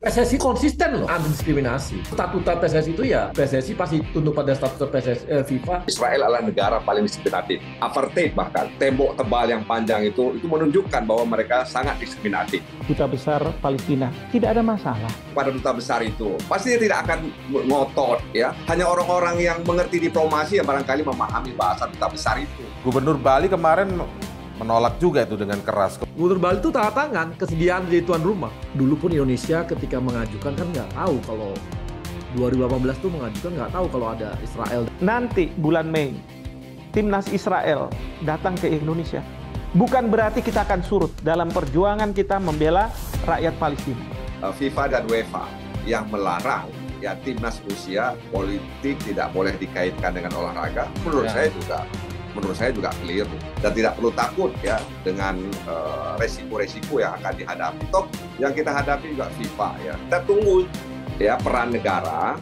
PSSI konsisten loh anti diskriminasi. Statuta PSSI itu ya PSSI pasti tunduk pada statuta PSSI eh, FIFA. Israel adalah negara paling diskriminatif, apartheid bahkan tembok tebal yang panjang itu itu menunjukkan bahwa mereka sangat diskriminatif. Duta besar Palestina tidak ada masalah. Pada duta besar itu pasti tidak akan ngotot ya. Hanya orang-orang yang mengerti diplomasi yang barangkali memahami bahasa duta besar itu. Gubernur Bali kemarin menolak juga itu dengan keras. Gubernur Bali itu tanda tangan kesediaan dari tuan rumah. Dulu pun Indonesia ketika mengajukan kan nggak tahu kalau 2018 tuh mengajukan nggak tahu kalau ada Israel. Nanti bulan Mei timnas Israel datang ke Indonesia. Bukan berarti kita akan surut dalam perjuangan kita membela rakyat Palestina. Eh, FIFA dan UEFA yang melarang ya timnas Rusia politik tidak boleh dikaitkan dengan olahraga. Menurut ya. saya juga menurut saya juga keliru dan tidak perlu takut ya dengan eh, resiko-resiko yang akan dihadapi. Toh yang kita hadapi juga FIFA ya. Kita tunggu ya peran negara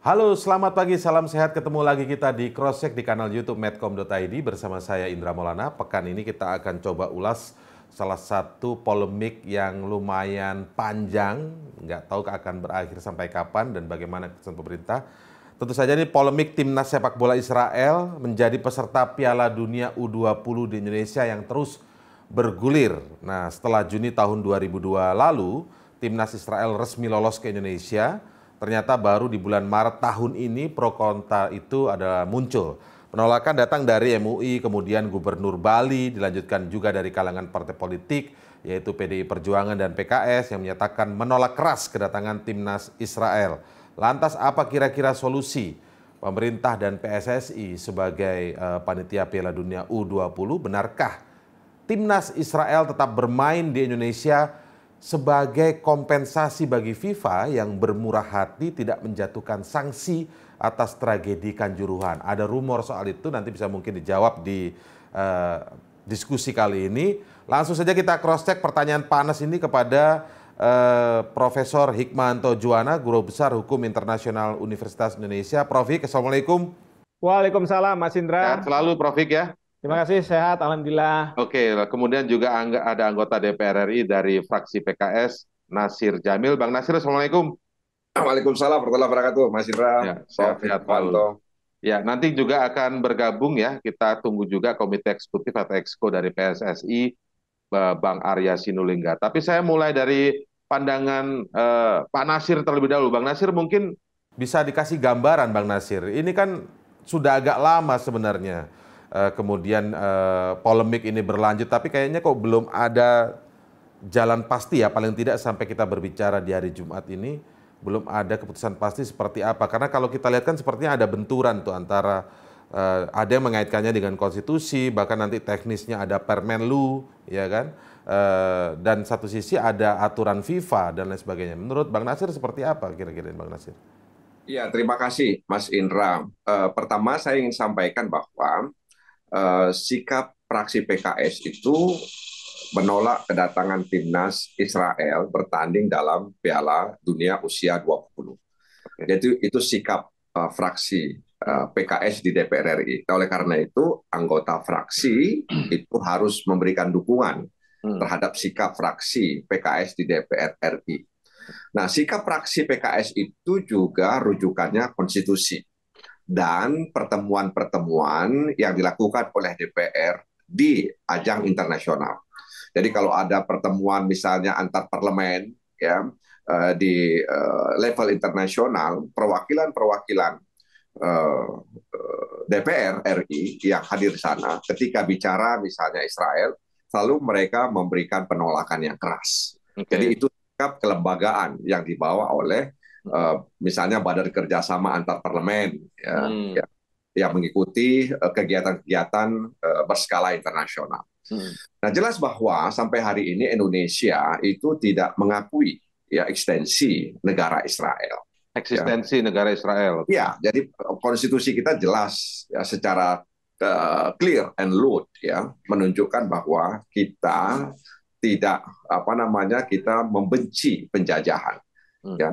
Halo, selamat pagi, salam sehat. Ketemu lagi kita di cross check di kanal YouTube medcom.id bersama saya Indra Maulana. Pekan ini kita akan coba ulas salah satu polemik yang lumayan panjang, nggak tahu akan berakhir sampai kapan dan bagaimana keputusan pemerintah. Tentu saja ini polemik timnas sepak bola Israel menjadi peserta Piala Dunia U20 di Indonesia yang terus bergulir. Nah, setelah Juni tahun 2002 lalu, timnas Israel resmi lolos ke Indonesia. Ternyata baru di bulan Maret tahun ini pro kontra itu ada muncul. Penolakan datang dari MUI, kemudian Gubernur Bali, dilanjutkan juga dari kalangan partai politik, yaitu PDI Perjuangan dan PKS yang menyatakan menolak keras kedatangan timnas Israel. Lantas apa kira-kira solusi pemerintah dan PSSI sebagai uh, panitia Piala Dunia U20? Benarkah timnas Israel tetap bermain di Indonesia sebagai kompensasi bagi FIFA yang bermurah hati tidak menjatuhkan sanksi atas tragedi Kanjuruhan. Ada rumor soal itu nanti bisa mungkin dijawab di uh, diskusi kali ini. Langsung saja kita cross check pertanyaan panas ini kepada uh, Profesor Hikmanto Juwana, Guru Besar Hukum Internasional Universitas Indonesia. Prof. Hik, Assalamualaikum. Waalaikumsalam Mas Indra. Sehat selalu Prof. Hik ya. Terima kasih, sehat, Alhamdulillah. Oke, kemudian juga ada anggota DPR RI dari fraksi PKS, Nasir Jamil. Bang Nasir, Assalamualaikum. Waalaikumsalam warahmatullahi wabarakatuh. Mas Indra, ya, sehat, sehat Ya, nanti juga akan bergabung ya. Kita tunggu juga Komite Eksekutif atau Exco dari PSSI, Bang Arya Sinulingga. Tapi saya mulai dari pandangan eh, Pak Nasir terlebih dahulu. Bang Nasir mungkin bisa dikasih gambaran, Bang Nasir. Ini kan sudah agak lama sebenarnya. Eh, kemudian eh, polemik ini berlanjut, tapi kayaknya kok belum ada jalan pasti ya. Paling tidak sampai kita berbicara di hari Jumat ini belum ada keputusan pasti seperti apa. Karena kalau kita lihat kan sepertinya ada benturan tuh antara uh, ada yang mengaitkannya dengan konstitusi, bahkan nanti teknisnya ada Permenlu, ya kan? Uh, dan satu sisi ada aturan FIFA dan lain sebagainya. Menurut Bang Nasir seperti apa kira-kira Bang Nasir? Ya, terima kasih Mas Indra. Uh, pertama saya ingin sampaikan bahwa uh, sikap praksi PKS itu menolak kedatangan timnas Israel bertanding dalam Piala Dunia usia 20. Jadi itu sikap uh, fraksi uh, PKS di DPR RI. Oleh karena itu anggota fraksi hmm. itu harus memberikan dukungan hmm. terhadap sikap fraksi PKS di DPR RI. Nah, sikap fraksi PKS itu juga rujukannya konstitusi dan pertemuan-pertemuan yang dilakukan oleh DPR di ajang internasional. Jadi kalau ada pertemuan misalnya antar parlemen ya eh, di eh, level internasional, perwakilan-perwakilan eh, DPR RI yang hadir sana ketika bicara misalnya Israel, selalu mereka memberikan penolakan yang keras. Okay. Jadi itu sikap kelembagaan yang dibawa oleh misalnya Badan Kerjasama Antar Parlemen ya, hmm. Ya, yang mengikuti kegiatan-kegiatan berskala internasional. Nah, jelas bahwa sampai hari ini Indonesia itu tidak mengakui ya ekstensi negara Israel. Eksistensi ya. negara Israel. Ya, jadi konstitusi kita jelas ya secara uh, clear and loud ya menunjukkan bahwa kita tidak apa namanya kita membenci penjajahan. Hmm. Ya.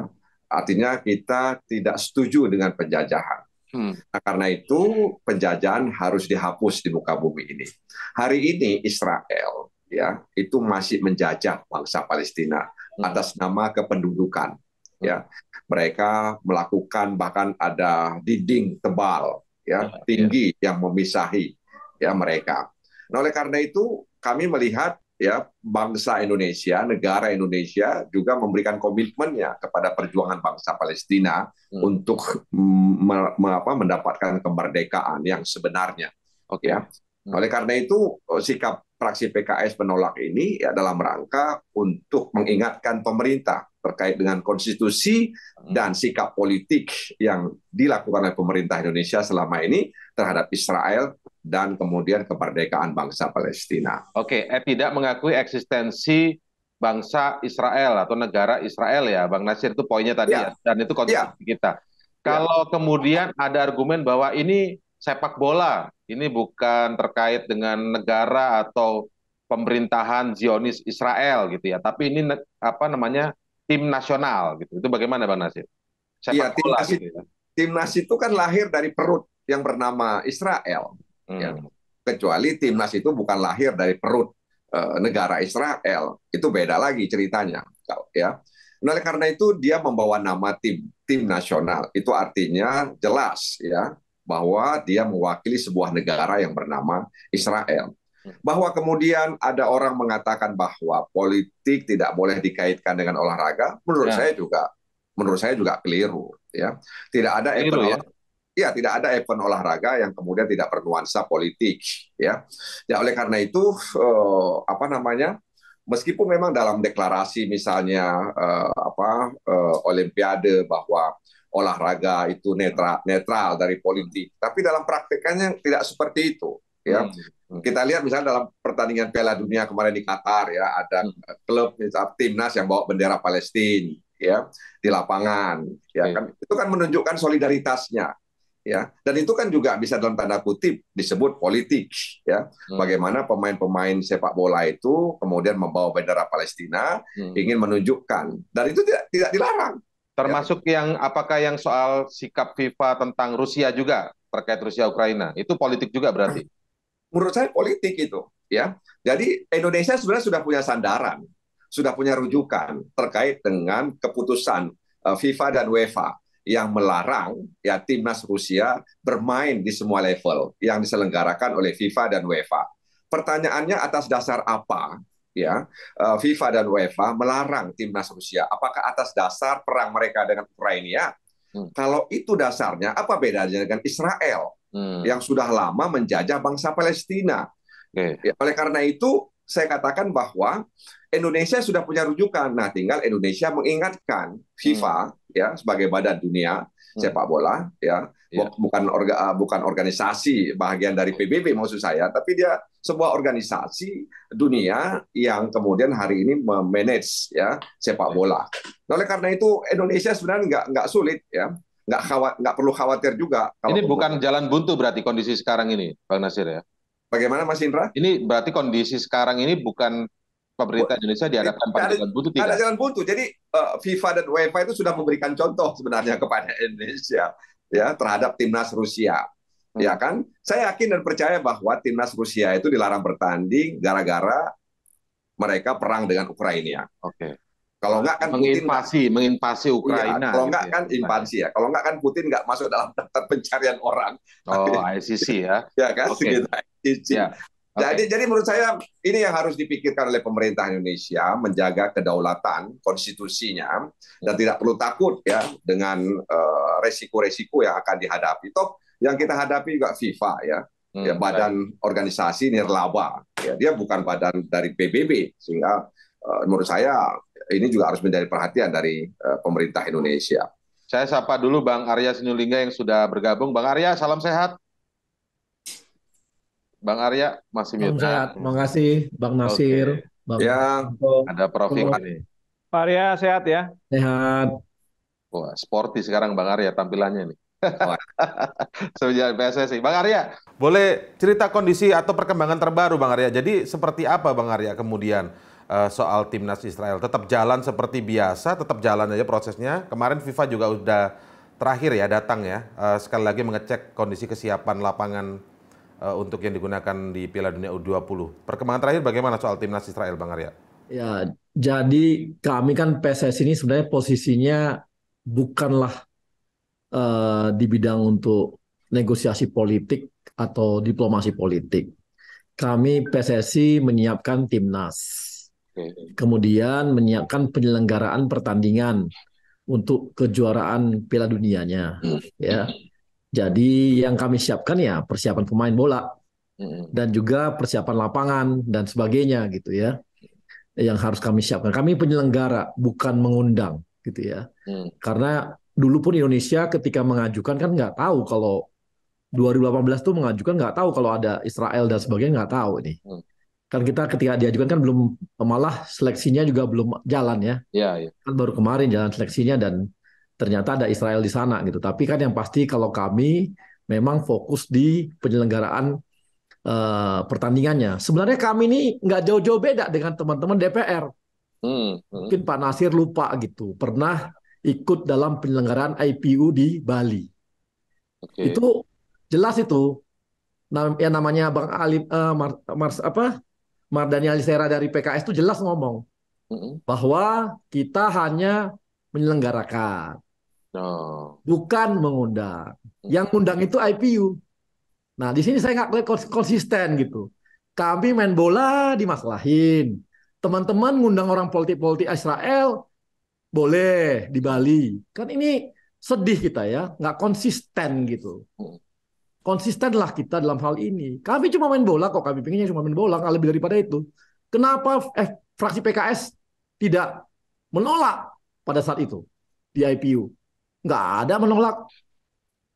Artinya kita tidak setuju dengan penjajahan. Hmm. Nah, karena itu penjajahan harus dihapus di muka bumi ini. Hari ini Israel ya itu masih menjajah bangsa Palestina hmm. atas nama kependudukan. Ya, mereka melakukan bahkan ada dinding tebal ya, ya, ya tinggi yang memisahi ya mereka. Nah, oleh karena itu kami melihat ya bangsa Indonesia, negara Indonesia juga memberikan komitmennya kepada perjuangan bangsa Palestina hmm. untuk me, me, apa, mendapatkan kemerdekaan yang sebenarnya. Oke. Okay. Ya. Hmm. Oleh karena itu sikap fraksi PKS menolak ini ya dalam rangka untuk mengingatkan pemerintah terkait dengan konstitusi hmm. dan sikap politik yang dilakukan oleh pemerintah Indonesia selama ini terhadap Israel dan kemudian kemerdekaan bangsa Palestina. Oke, eh, tidak mengakui eksistensi bangsa Israel atau negara Israel ya, Bang Nasir itu poinnya tadi ya, ya dan itu konstitusi ya. kita. Kalau ya. kemudian ada argumen bahwa ini sepak bola. Ini bukan terkait dengan negara atau pemerintahan Zionis Israel gitu ya, tapi ini apa namanya tim nasional gitu. Itu bagaimana Bang Nasir? Sepak ya, bola timnas, gitu ya. Timnas itu kan lahir dari perut yang bernama Israel. Hmm. Ya. Kecuali timnas itu bukan lahir dari perut e, negara Israel, itu beda lagi ceritanya ya. Nah, oleh karena itu dia membawa nama tim tim nasional. Itu artinya jelas ya bahwa dia mewakili sebuah negara yang bernama Israel. Bahwa kemudian ada orang mengatakan bahwa politik tidak boleh dikaitkan dengan olahraga, menurut ya. saya juga menurut saya juga keliru, ya. Tidak ada keliru, event ya? ya tidak ada event olahraga yang kemudian tidak bernuansa politik, ya. Ya oleh karena itu eh, apa namanya? meskipun memang dalam deklarasi misalnya eh, apa eh, olimpiade bahwa olahraga itu netral netral dari politik tapi dalam praktekannya tidak seperti itu ya hmm. hmm. kita lihat misalnya dalam pertandingan Piala Dunia kemarin di Qatar ya ada hmm. klub timnas yang bawa bendera Palestina ya di lapangan ya hmm. Kan. itu kan menunjukkan solidaritasnya ya dan itu kan juga bisa dalam tanda kutip disebut politik ya hmm. bagaimana pemain-pemain sepak bola itu kemudian membawa bendera Palestina hmm. ingin menunjukkan dan itu tidak tidak dilarang Termasuk ya. yang apakah yang soal sikap FIFA tentang Rusia juga terkait Rusia Ukraina itu politik juga berarti. Menurut saya politik itu ya. Jadi Indonesia sebenarnya sudah punya sandaran, sudah punya rujukan terkait dengan keputusan eh, FIFA dan UEFA yang melarang ya timnas Rusia bermain di semua level yang diselenggarakan oleh FIFA dan UEFA. Pertanyaannya atas dasar apa ya eh, FIFA dan UEFA melarang timnas Rusia. Apakah atas dasar perang mereka dengan Ukraina? Ya, hmm. Kalau itu dasarnya, apa bedanya dengan Israel hmm. yang sudah lama menjajah bangsa Palestina? Okay. Ya, oleh karena itu, saya katakan bahwa Indonesia sudah punya rujukan. Nah, tinggal Indonesia mengingatkan FIFA hmm. ya sebagai badan dunia hmm. sepak bola ya, ya. bukan orga, eh, bukan organisasi bagian dari PBB maksud saya, tapi dia sebuah organisasi dunia yang kemudian hari ini memanage ya sepak bola. Nah, oleh karena itu Indonesia sebenarnya nggak nggak sulit ya, nggak khawat nggak perlu khawatir juga. Kalau ini bukan jalan buntu berarti kondisi sekarang ini, Bang Nasir ya. Bagaimana Mas Indra? Ini berarti kondisi sekarang ini bukan pemerintah Indonesia dihadapkan pada jalan buntu tidak? Ada jalan buntu. Jadi uh, FIFA dan UEFA itu sudah memberikan contoh sebenarnya kepada Indonesia ya terhadap timnas Rusia. Hmm. Ya kan? Saya yakin dan percaya bahwa timnas Rusia itu dilarang bertanding gara-gara mereka perang dengan Ukraina. Oke. Okay. Kalau enggak kan menginvasi, Putin menginvasi iya, Ukraina. Gitu ya, kalau enggak kan invasi ya. Kalau enggak kan Putin enggak masuk dalam daftar pencarian orang. Oh, ICC ya. ya kan okay. Gitu, ICC. Ya. Okay. Jadi jadi menurut saya ini yang harus dipikirkan oleh pemerintah Indonesia menjaga kedaulatan konstitusinya dan hmm. tidak perlu takut ya dengan eh, resiko-resiko uh, yang akan dihadapi. Toh yang kita hadapi juga FIFA ya, hmm, ya badan baik. organisasi nirlaba. Ya, dia bukan badan dari PBB sehingga uh, menurut saya ini juga harus menjadi perhatian dari uh, pemerintah Indonesia. Saya sapa dulu Bang Arya Sinulinga yang sudah bergabung. Bang Arya, salam sehat. Bang Arya masih mute. Salam sehat. Terima kasih Bang Nasir. Okay. Bang ya, Bang. ada Prof. Pak Arya sehat ya? Sehat. Wah, sporty sekarang Bang Arya tampilannya nih. Semenjak PSSI. Bang Arya, boleh cerita kondisi atau perkembangan terbaru Bang Arya. Jadi seperti apa Bang Arya kemudian uh, soal timnas Israel? Tetap jalan seperti biasa, tetap jalan aja prosesnya. Kemarin FIFA juga sudah terakhir ya datang ya. Uh, sekali lagi mengecek kondisi kesiapan lapangan uh, untuk yang digunakan di Piala Dunia U20. Perkembangan terakhir bagaimana soal timnas Israel Bang Arya? Ya, jadi kami kan PSSI ini sebenarnya posisinya bukanlah Eh, di bidang untuk negosiasi politik atau diplomasi politik. Kami PSSI menyiapkan timnas, kemudian menyiapkan penyelenggaraan pertandingan untuk kejuaraan Piala Dunianya, ya. Jadi yang kami siapkan ya persiapan pemain bola hmm. dan juga persiapan lapangan dan sebagainya gitu ya. Yang harus kami siapkan. Kami penyelenggara bukan mengundang gitu ya. Hmm. Karena dulu pun Indonesia ketika mengajukan kan nggak tahu kalau 2018 tuh mengajukan nggak tahu kalau ada Israel dan sebagainya nggak tahu ini. Hmm. Kan kita ketika diajukan kan belum malah seleksinya juga belum jalan ya. Iya, ya. Kan baru kemarin jalan seleksinya dan ternyata ada Israel di sana gitu. Tapi kan yang pasti kalau kami memang fokus di penyelenggaraan uh, pertandingannya. Sebenarnya kami ini nggak jauh-jauh beda dengan teman-teman DPR. Hmm, hmm. Mungkin Pak Nasir lupa gitu. Pernah ikut dalam penyelenggaraan IPU di Bali. Okay. Itu jelas itu ya namanya Bang Ali uh, Mar, Mar, apa Mardani Alisera dari PKS itu jelas ngomong mm-hmm. bahwa kita hanya menyelenggarakan, oh. bukan mengundang. Mm-hmm. Yang undang itu IPU. Nah di sini saya nggak konsisten gitu. Kami main bola dimasalahin. Teman-teman ngundang orang politik-politik Israel boleh di Bali. Kan ini sedih kita ya, nggak konsisten gitu. Konsistenlah kita dalam hal ini. Kami cuma main bola kok, kami pinginnya cuma main bola, nggak lebih daripada itu. Kenapa eh, fraksi PKS tidak menolak pada saat itu di IPU? Nggak ada menolak.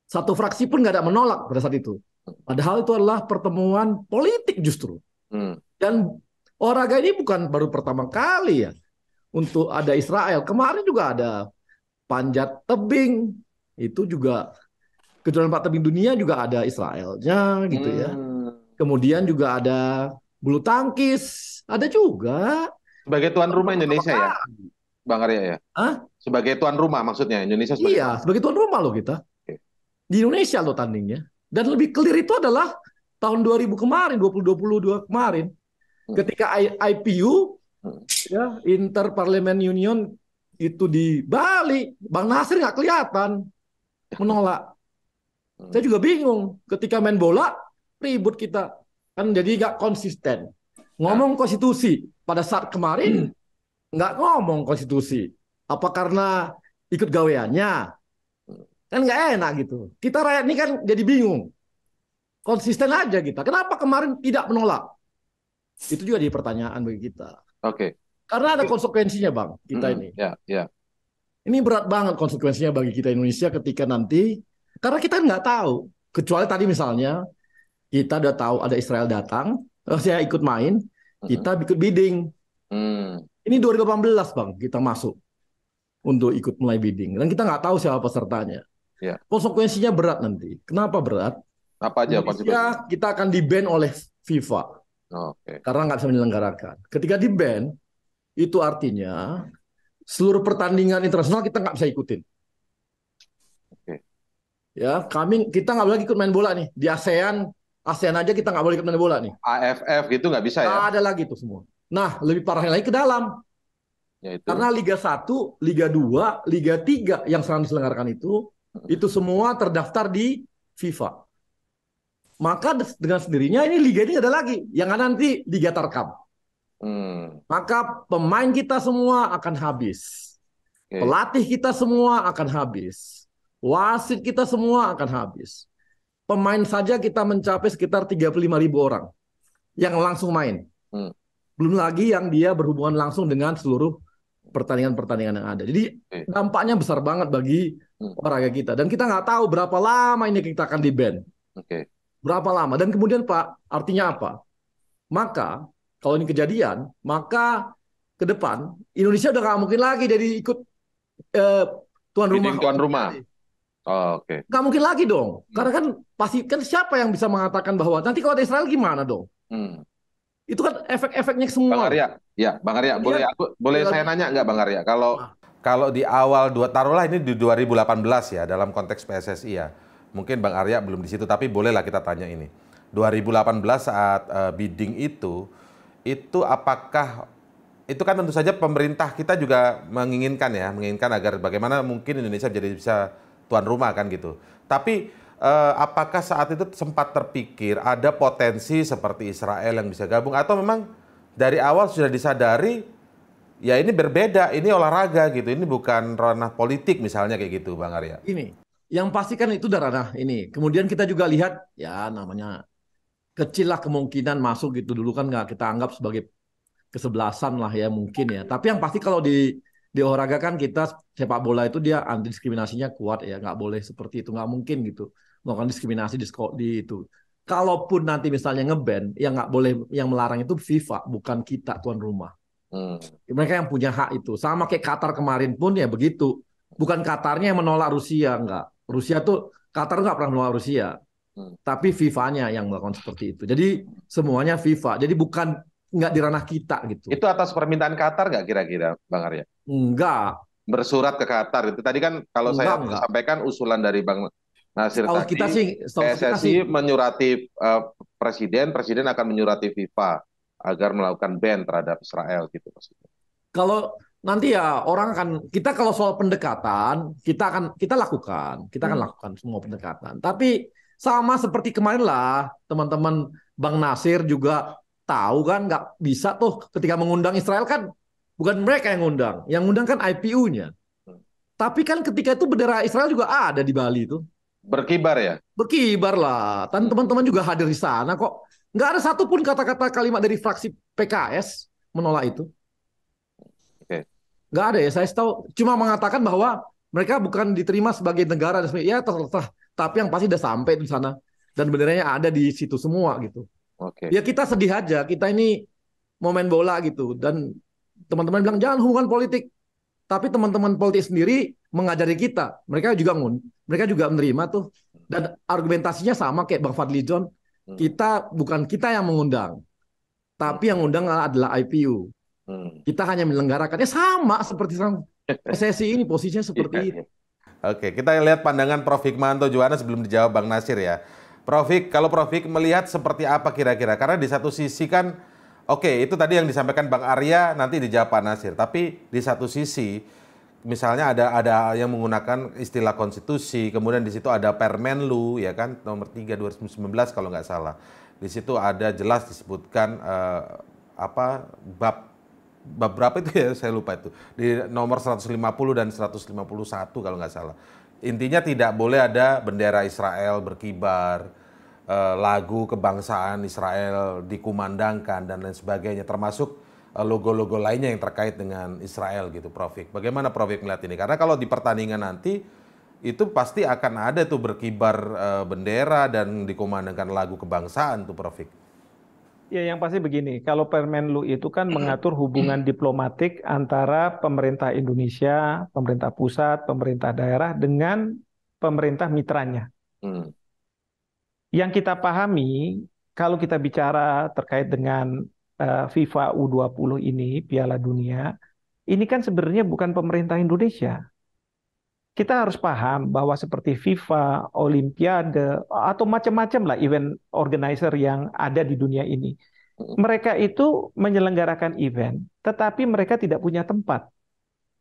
Satu fraksi pun nggak ada menolak pada saat itu. Padahal itu adalah pertemuan politik justru. Hmm. Dan olahraga ini bukan baru pertama kali ya untuk ada Israel. Kemarin juga ada panjat tebing. Itu juga kejuaraan panjat tebing dunia juga ada Israelnya gitu ya. Hmm. Kemudian juga ada bulu tangkis, ada juga. Sebagai tuan rumah Indonesia ya. Bang Arya ya. Hah? Sebagai tuan rumah maksudnya Indonesia sebagai Iya, tuan. sebagai tuan rumah loh kita. Di Indonesia loh tandingnya. Dan lebih clear itu adalah tahun 2000 kemarin, 2022 kemarin. Hmm. Ketika IPU Ya, Inter Parlemen Union itu di Bali, Bang Nasir nggak kelihatan menolak. Hmm. Saya juga bingung ketika main bola ribut kita kan jadi nggak konsisten. Ngomong konstitusi pada saat kemarin hmm. nggak ngomong konstitusi. Apa karena ikut gaweannya? Kan nggak enak gitu. Kita rakyat ini kan jadi bingung. Konsisten aja kita. Kenapa kemarin tidak menolak? Itu juga jadi pertanyaan bagi kita. Oke. Okay. Karena ada konsekuensinya bang kita hmm, ini. Ya, ya. Ini berat banget konsekuensinya bagi kita Indonesia ketika nanti karena kita kan nggak tahu kecuali tadi misalnya kita udah tahu ada Israel datang, saya ikut main, hmm. kita ikut bidding. Hmm. Ini 2018 bang kita masuk untuk ikut mulai bidding dan kita nggak tahu siapa pesertanya. Ya. Konsekuensinya berat nanti. Kenapa berat? Apa aja Indonesia, konsekuensinya? Kita akan diban oleh FIFA. Okay. Karena nggak bisa menyelenggarakan. Ketika di ban, itu artinya seluruh pertandingan internasional kita nggak bisa ikutin. Okay. Ya, kami kita nggak boleh ikut main bola nih di ASEAN, ASEAN aja kita nggak boleh ikut main bola nih. AFF gitu nggak bisa ya? Nah, ada lagi itu semua. Nah, lebih parahnya lagi ke dalam. Yaitu. Karena Liga 1, Liga 2, Liga 3 yang selalu diselenggarakan itu, hmm. itu semua terdaftar di FIFA maka dengan sendirinya ini liga ini ada lagi. Yang ada nanti liga tarkam. Hmm. Maka pemain kita semua akan habis. Okay. Pelatih kita semua akan habis. Wasit kita semua akan habis. Pemain saja kita mencapai sekitar 35 ribu orang yang langsung main. Hmm. Belum lagi yang dia berhubungan langsung dengan seluruh pertandingan-pertandingan yang ada. Jadi okay. dampaknya besar banget bagi hmm. olahraga kita. Dan kita nggak tahu berapa lama ini kita akan di-ban. Okay. Berapa lama? Dan kemudian Pak, artinya apa? Maka kalau ini kejadian, maka ke depan Indonesia udah nggak mungkin lagi jadi ikut eh, tuan rumah. tuan rumah. Oh, Oke. Okay. Gak mungkin lagi dong, hmm. karena kan pasti kan siapa yang bisa mengatakan bahwa nanti kalau ada Israel gimana dong? Hmm. Itu kan efek-efeknya semua. Bang Arya, ya Bang Arya, iya. boleh aku boleh iya. saya nanya nggak Bang Arya? Kalau nah. kalau di awal dua taruhlah ini di 2018 ya dalam konteks PSSI ya Mungkin Bang Arya belum di situ, tapi bolehlah kita tanya ini. 2018 saat uh, bidding itu, itu apakah itu kan tentu saja pemerintah kita juga menginginkan ya, menginginkan agar bagaimana mungkin Indonesia jadi bisa tuan rumah kan gitu. Tapi uh, apakah saat itu sempat terpikir ada potensi seperti Israel yang bisa gabung atau memang dari awal sudah disadari ya ini berbeda, ini olahraga gitu, ini bukan ranah politik misalnya kayak gitu Bang Arya. Ini yang pasti kan itu darah nah ini. Kemudian kita juga lihat ya namanya kecil lah kemungkinan masuk gitu dulu kan nggak kita anggap sebagai kesebelasan lah ya mungkin ya. Tapi yang pasti kalau di di olahraga kan kita sepak bola itu dia anti diskriminasinya kuat ya nggak boleh seperti itu nggak mungkin gitu melakukan diskriminasi di, di itu kalaupun nanti misalnya ngeband yang nggak boleh yang melarang itu FIFA bukan kita tuan rumah hmm. mereka yang punya hak itu sama kayak Qatar kemarin pun ya begitu bukan Katarnya yang menolak Rusia enggak. Rusia tuh Qatar nggak pernah menolak Rusia. Hmm. Tapi FIFA-nya yang melakukan seperti itu. Jadi semuanya FIFA. Jadi bukan enggak di ranah kita gitu. Itu atas permintaan Qatar enggak kira-kira, Bang Arya? Enggak. Bersurat ke Qatar itu. Tadi kan kalau enggak, saya enggak. sampaikan usulan dari Bang Nasir Tau tadi. Kita sih, PSSI kita sih. menyurati uh, presiden, presiden akan menyurati FIFA agar melakukan ban terhadap Israel gitu maksudnya. Kalau nanti ya orang akan kita kalau soal pendekatan kita akan kita lakukan kita akan hmm. lakukan semua pendekatan tapi sama seperti kemarin lah teman-teman Bang Nasir juga tahu kan nggak bisa tuh ketika mengundang Israel kan bukan mereka yang undang yang undang kan IPU-nya hmm. tapi kan ketika itu bendera Israel juga ada di Bali itu berkibar ya berkibar lah dan hmm. teman-teman juga hadir di sana kok nggak ada satupun kata-kata kalimat dari fraksi PKS menolak itu nggak ada ya saya tahu cuma mengatakan bahwa mereka bukan diterima sebagai negara resmi ya terserah tapi yang pasti udah sampai di sana dan benderanya ada di situ semua gitu Oke. Okay. ya kita sedih aja kita ini mau main bola gitu dan teman-teman bilang jangan hubungan politik tapi teman-teman politik sendiri mengajari kita mereka juga ngun mereka juga menerima tuh dan argumentasinya sama kayak bang Fadli John hmm. kita bukan kita yang mengundang tapi yang undang adalah IPU Hmm. Kita hanya menyelenggarakannya sama seperti sekarang sesi ini posisinya seperti iya. ini. Oke, kita lihat pandangan Prof Hikmanto Juwana sebelum dijawab Bang Nasir ya. Prof Hik, kalau Prof Hik melihat seperti apa kira-kira? Karena di satu sisi kan oke, itu tadi yang disampaikan Bang Arya nanti dijawab Pak Nasir, tapi di satu sisi misalnya ada ada yang menggunakan istilah konstitusi, kemudian di situ ada Permenlu ya kan nomor 3 2019 kalau nggak salah. Di situ ada jelas disebutkan eh, apa bab bab berapa itu ya saya lupa itu di nomor 150 dan 151 kalau nggak salah intinya tidak boleh ada bendera Israel berkibar eh, lagu kebangsaan Israel dikumandangkan dan lain sebagainya termasuk eh, logo-logo lainnya yang terkait dengan Israel gitu Profik bagaimana Profik melihat ini karena kalau di pertandingan nanti itu pasti akan ada tuh berkibar eh, bendera dan dikumandangkan lagu kebangsaan tuh Profik Ya, yang pasti begini, kalau Permenlu itu kan mengatur hubungan hmm. diplomatik antara pemerintah Indonesia, pemerintah pusat, pemerintah daerah dengan pemerintah mitranya. Hmm. Yang kita pahami, kalau kita bicara terkait dengan uh, FIFA U20 ini, Piala Dunia, ini kan sebenarnya bukan pemerintah Indonesia kita harus paham bahwa seperti FIFA, Olimpiade, atau macam-macam lah event organizer yang ada di dunia ini. Hmm. Mereka itu menyelenggarakan event, tetapi mereka tidak punya tempat.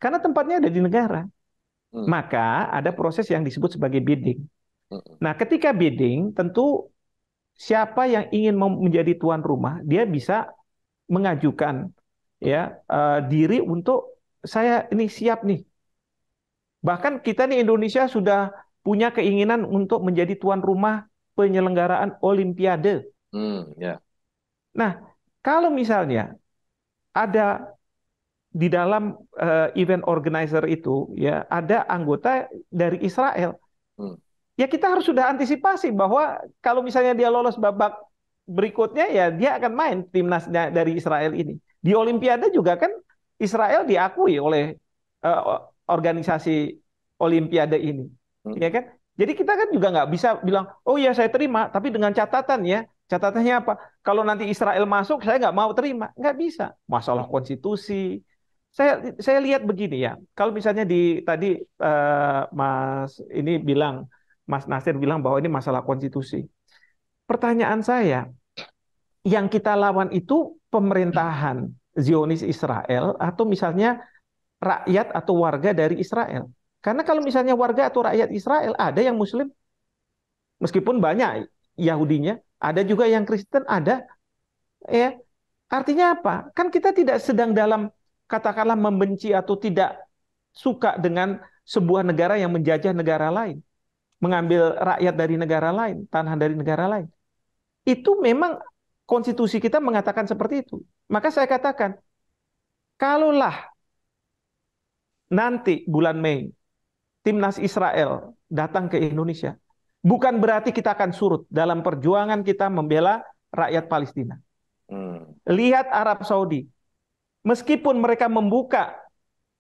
Karena tempatnya ada di negara. Hmm. Maka ada proses yang disebut sebagai bidding. Hmm. Nah, ketika bidding, tentu siapa yang ingin menjadi tuan rumah, dia bisa mengajukan ya uh, diri untuk saya ini siap nih Bahkan kita nih Indonesia sudah punya keinginan untuk menjadi tuan rumah penyelenggaraan Olimpiade. Hmm, yeah. Nah, kalau misalnya ada di dalam uh, event organizer itu ya ada anggota dari Israel. Hmm. Ya kita harus sudah antisipasi bahwa kalau misalnya dia lolos babak berikutnya ya dia akan main timnasnya dari Israel ini. Di Olimpiade juga kan Israel diakui oleh uh, organisasi Olimpiade ini, hmm. ya kan? Jadi kita kan juga nggak bisa bilang, oh ya saya terima, tapi dengan catatan ya, catatannya apa? Kalau nanti Israel masuk, saya nggak mau terima, nggak bisa. Masalah konstitusi. Saya saya lihat begini ya, kalau misalnya di tadi uh, Mas ini bilang, Mas Nasir bilang bahwa ini masalah konstitusi. Pertanyaan saya, yang kita lawan itu pemerintahan Zionis Israel atau misalnya rakyat atau warga dari Israel. Karena kalau misalnya warga atau rakyat Israel ada yang Muslim, meskipun banyak Yahudinya, ada juga yang Kristen, ada. Ya, artinya apa? Kan kita tidak sedang dalam katakanlah membenci atau tidak suka dengan sebuah negara yang menjajah negara lain, mengambil rakyat dari negara lain, tanah dari negara lain. Itu memang konstitusi kita mengatakan seperti itu. Maka saya katakan, kalaulah nanti bulan Mei timnas Israel datang ke Indonesia, bukan berarti kita akan surut dalam perjuangan kita membela rakyat Palestina. Hmm. Lihat Arab Saudi, meskipun mereka membuka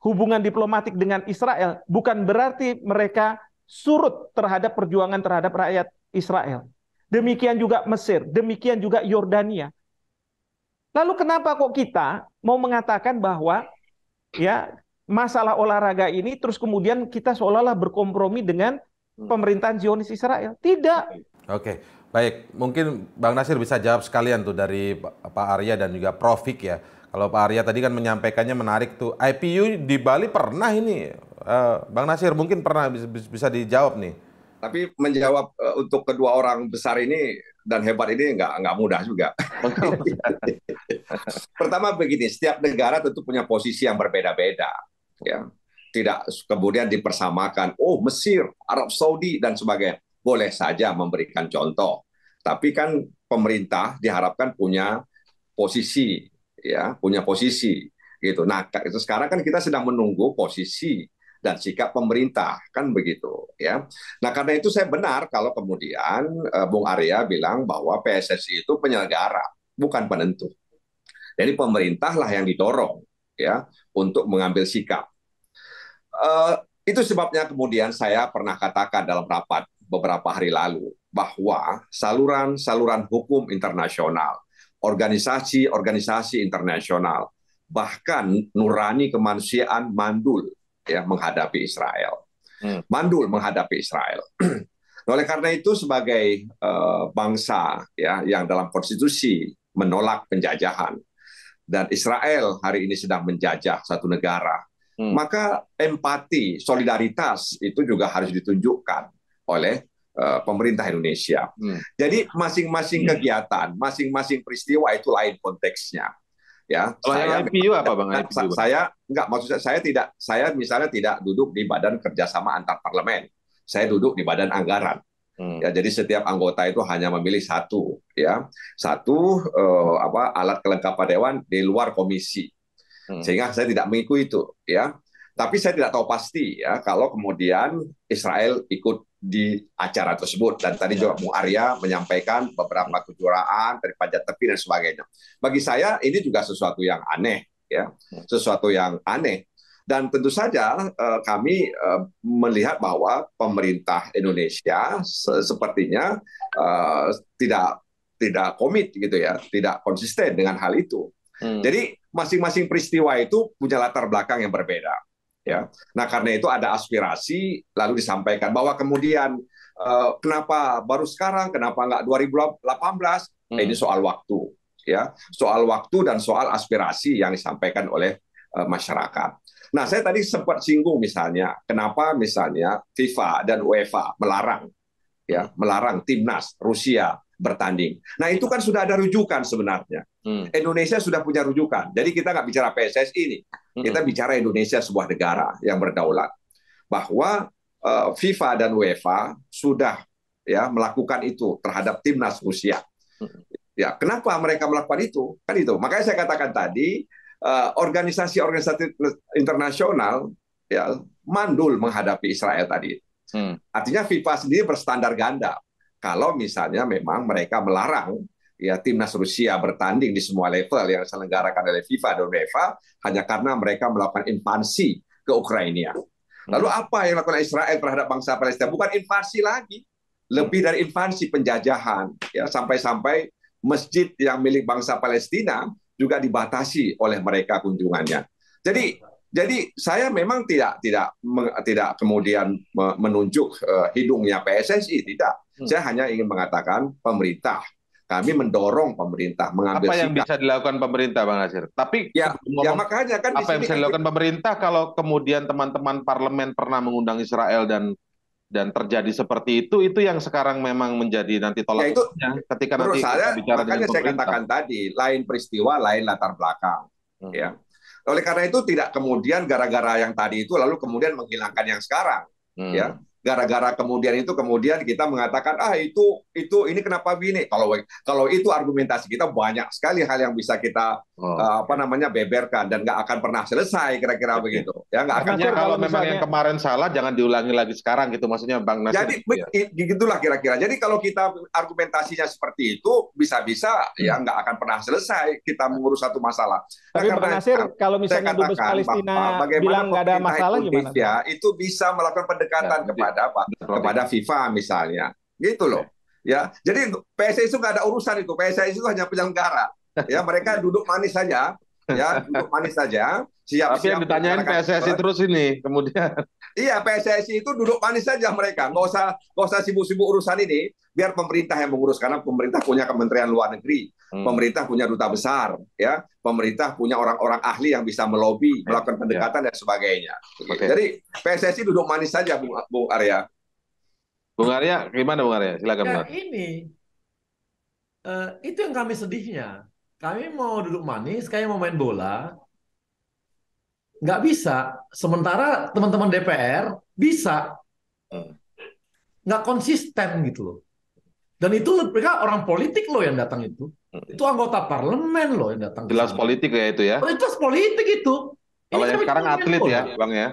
hubungan diplomatik dengan Israel, bukan berarti mereka surut terhadap perjuangan terhadap rakyat Israel. Demikian juga Mesir, demikian juga Yordania. Lalu kenapa kok kita mau mengatakan bahwa ya masalah olahraga ini terus kemudian kita seolah-olah berkompromi dengan hmm. pemerintahan Zionis Israel. Tidak. Oke, baik. Mungkin Bang Nasir bisa jawab sekalian tuh dari Pak Arya dan juga Profik ya. Kalau Pak Arya tadi kan menyampaikannya menarik tuh. IPU di Bali pernah ini. Eh, Bang Nasir mungkin pernah bisa, dijawab nih. Tapi menjawab eh, untuk kedua orang besar ini dan hebat ini nggak nggak mudah juga. Pertama begini, setiap negara tentu punya posisi yang berbeda-beda ya tidak kemudian dipersamakan oh Mesir Arab Saudi dan sebagainya boleh saja memberikan contoh tapi kan pemerintah diharapkan punya posisi ya punya posisi gitu nah itu sekarang kan kita sedang menunggu posisi dan sikap pemerintah kan begitu ya. Nah karena itu saya benar kalau kemudian eh, Bung Arya bilang bahwa PSSI itu penyelenggara bukan penentu. Jadi pemerintahlah yang didorong ya untuk mengambil sikap. Uh, itu sebabnya kemudian saya pernah katakan dalam rapat beberapa hari lalu bahwa saluran-saluran hukum internasional, organisasi-organisasi internasional, bahkan nurani kemanusiaan mandul ya menghadapi Israel. Hmm. Mandul menghadapi Israel. Oleh karena itu sebagai uh, bangsa ya yang dalam konstitusi menolak penjajahan, dan Israel hari ini sedang menjajah satu negara, hmm. maka empati, solidaritas itu juga harus ditunjukkan oleh uh, pemerintah Indonesia. Hmm. Jadi masing-masing hmm. kegiatan, masing-masing peristiwa itu lain konteksnya. Ya, oh, saya IPU apa bang? IPU? Saya enggak maksud saya, saya tidak saya misalnya tidak duduk di badan kerjasama antar parlemen. Saya duduk di badan anggaran. Ya, jadi setiap anggota itu hanya memilih satu, ya satu eh, apa alat kelengkapan dewan di luar komisi, hmm. sehingga saya tidak mengikuti itu, ya. Tapi saya tidak tahu pasti ya kalau kemudian Israel ikut di acara tersebut dan tadi ya. juga Muaria Arya menyampaikan beberapa kejuaraan dari pajak tepi dan sebagainya. Bagi saya ini juga sesuatu yang aneh ya, hmm. sesuatu yang aneh dan tentu saja eh, kami eh, melihat bahwa pemerintah Indonesia sepertinya eh, tidak tidak komit gitu ya, tidak konsisten dengan hal itu. Hmm. Jadi masing-masing peristiwa itu punya latar belakang yang berbeda. Ya, nah karena itu ada aspirasi lalu disampaikan bahwa kemudian kenapa baru sekarang, kenapa nggak 2018? Hmm. Ini soal waktu, ya, soal waktu dan soal aspirasi yang disampaikan oleh masyarakat. Nah, saya tadi sempat singgung misalnya, kenapa misalnya FIFA dan UEFA melarang ya, hmm. melarang timnas Rusia bertanding. Nah, itu kan sudah ada rujukan sebenarnya. Hmm. Indonesia sudah punya rujukan. Jadi kita nggak bicara PSSI ini. Hmm. Kita bicara Indonesia sebuah negara yang berdaulat. Bahwa eh, FIFA dan UEFA sudah ya melakukan itu terhadap timnas Rusia. Ya, kenapa mereka melakukan itu? Kan itu. Makanya saya katakan tadi Eh, organisasi-organisasi internasional ya mandul menghadapi Israel tadi. Hmm. Artinya FIFA sendiri berstandar ganda. Kalau misalnya memang mereka melarang ya timnas Rusia bertanding di semua level yang diselenggarakan oleh FIFA dan UEFA hanya karena mereka melakukan invasi ke Ukraina. Hmm. Lalu apa yang dilakukan Israel terhadap bangsa Palestina? Bukan invasi lagi, lebih dari invasi penjajahan ya sampai-sampai masjid yang milik bangsa Palestina juga dibatasi oleh mereka kunjungannya. Jadi jadi saya memang tidak tidak tidak kemudian menunjuk eh, hidungnya PSSI tidak. Hmm. Saya hanya ingin mengatakan pemerintah kami mendorong pemerintah mengambil apa yang sikap. bisa dilakukan pemerintah bang Nasir tapi ya, ngomong, ya makanya kan apa yang bisa dilakukan kita... pemerintah kalau kemudian teman-teman parlemen pernah mengundang Israel dan dan terjadi seperti itu itu yang sekarang memang menjadi nanti tolak ya itu, ketika menurut nanti saya, bicara makanya saya katakan tadi lain peristiwa lain latar belakang hmm. ya oleh karena itu tidak kemudian gara-gara yang tadi itu lalu kemudian menghilangkan yang sekarang hmm. ya gara-gara kemudian itu kemudian kita mengatakan ah itu itu ini kenapa begini kalau kalau itu argumentasi kita banyak sekali hal yang bisa kita uh, apa namanya beberkan dan nggak akan pernah selesai kira-kira begitu ya nggak akan kalau, kalau memang yang kemarin salah jangan diulangi lagi sekarang gitu maksudnya bang Nasir jadi ya. gitulah kira-kira jadi kalau kita argumentasinya seperti itu bisa-bisa hmm. ya nggak akan pernah selesai kita mengurus satu masalah nah, tapi nah, bang Nasir kalau misalnya dubes Palestina bapak, bilang nggak ada masalah Indonesia gimana itu bisa melakukan pendekatan ya, kepada apa kepada FIFA misalnya gitu loh ya, ya jadi PSSI itu nggak ada urusan itu PSSI itu hanya penyelenggara ya mereka duduk manis saja ya duduk manis saja siap siap yang ditanyain PSSI terus ini kemudian iya PSSI itu duduk manis saja mereka nggak usah nggak usah sibuk-sibuk urusan ini biar pemerintah yang mengurus karena pemerintah punya kementerian luar negeri hmm. pemerintah punya duta besar ya pemerintah punya orang-orang ahli yang bisa melobi hmm, melakukan iya. pendekatan dan sebagainya okay. jadi PSSI duduk manis saja Bung, Bung Arya Bung Arya gimana Bung Arya silakan ya, ini uh, itu yang kami sedihnya kami mau duduk manis, kami mau main bola, nggak bisa. Sementara teman-teman DPR bisa, hmm. nggak konsisten gitu loh. Dan itu mereka orang politik loh yang datang itu. Hmm. Itu anggota parlemen loh yang datang. Jelas politik ya itu ya. Oh, itu politik itu. Kalau yang sekarang atlet ya, Bang ya.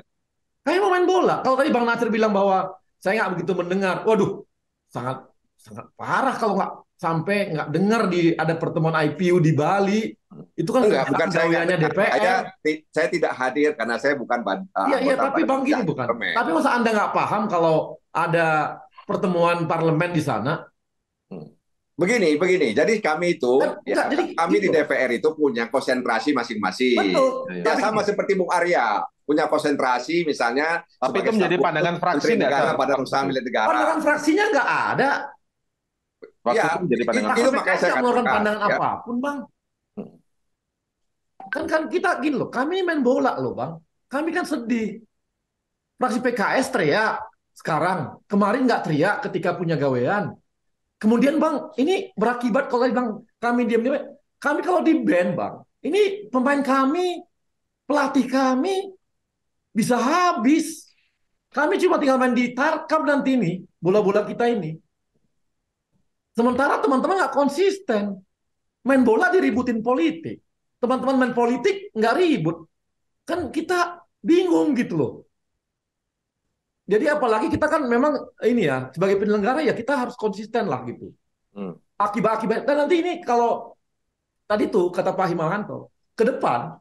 Kayak mau main bola. Kalau tadi Bang Nasir bilang bahwa saya nggak begitu mendengar. Waduh, sangat sangat parah kalau nggak sampai nggak dengar di ada pertemuan IPU di Bali itu kan enggak iya, bukan saya DPR saya, saya tidak hadir karena saya bukan ah, iya iya tapi bang gini bukan permen. tapi masa anda nggak paham kalau ada pertemuan parlemen di sana hmm. begini begini jadi kami itu nah, ya, enggak, jadi, kami gitu. di DPR itu punya konsentrasi masing-masing ya, sama gitu. seperti Bung Arya punya konsentrasi misalnya tapi itu menjadi pandangan fraksi negara pada usaha milik negara pandangan fraksinya nggak ada Waktu ya, itu menjadi pandangan itu, itu makanya saya pandangan ya. apapun, Bang. Kan kan kita gini loh, kami main bola loh, Bang. Kami kan sedih. Fraksi PKS teriak sekarang, kemarin nggak teriak ketika punya gawean. Kemudian Bang, ini berakibat kalau Bang kami diam-diam, kami kalau di band Bang, ini pemain kami, pelatih kami bisa habis. Kami cuma tinggal main di tarkam nanti ini, bola-bola kita ini. Sementara teman-teman nggak konsisten. Main bola diributin politik. Teman-teman main politik nggak ribut. Kan kita bingung gitu loh. Jadi apalagi kita kan memang ini ya sebagai penyelenggara ya kita harus konsisten lah gitu. Hmm. Akibat-akibat dan nanti ini kalau tadi tuh kata Pak Himawanto ke depan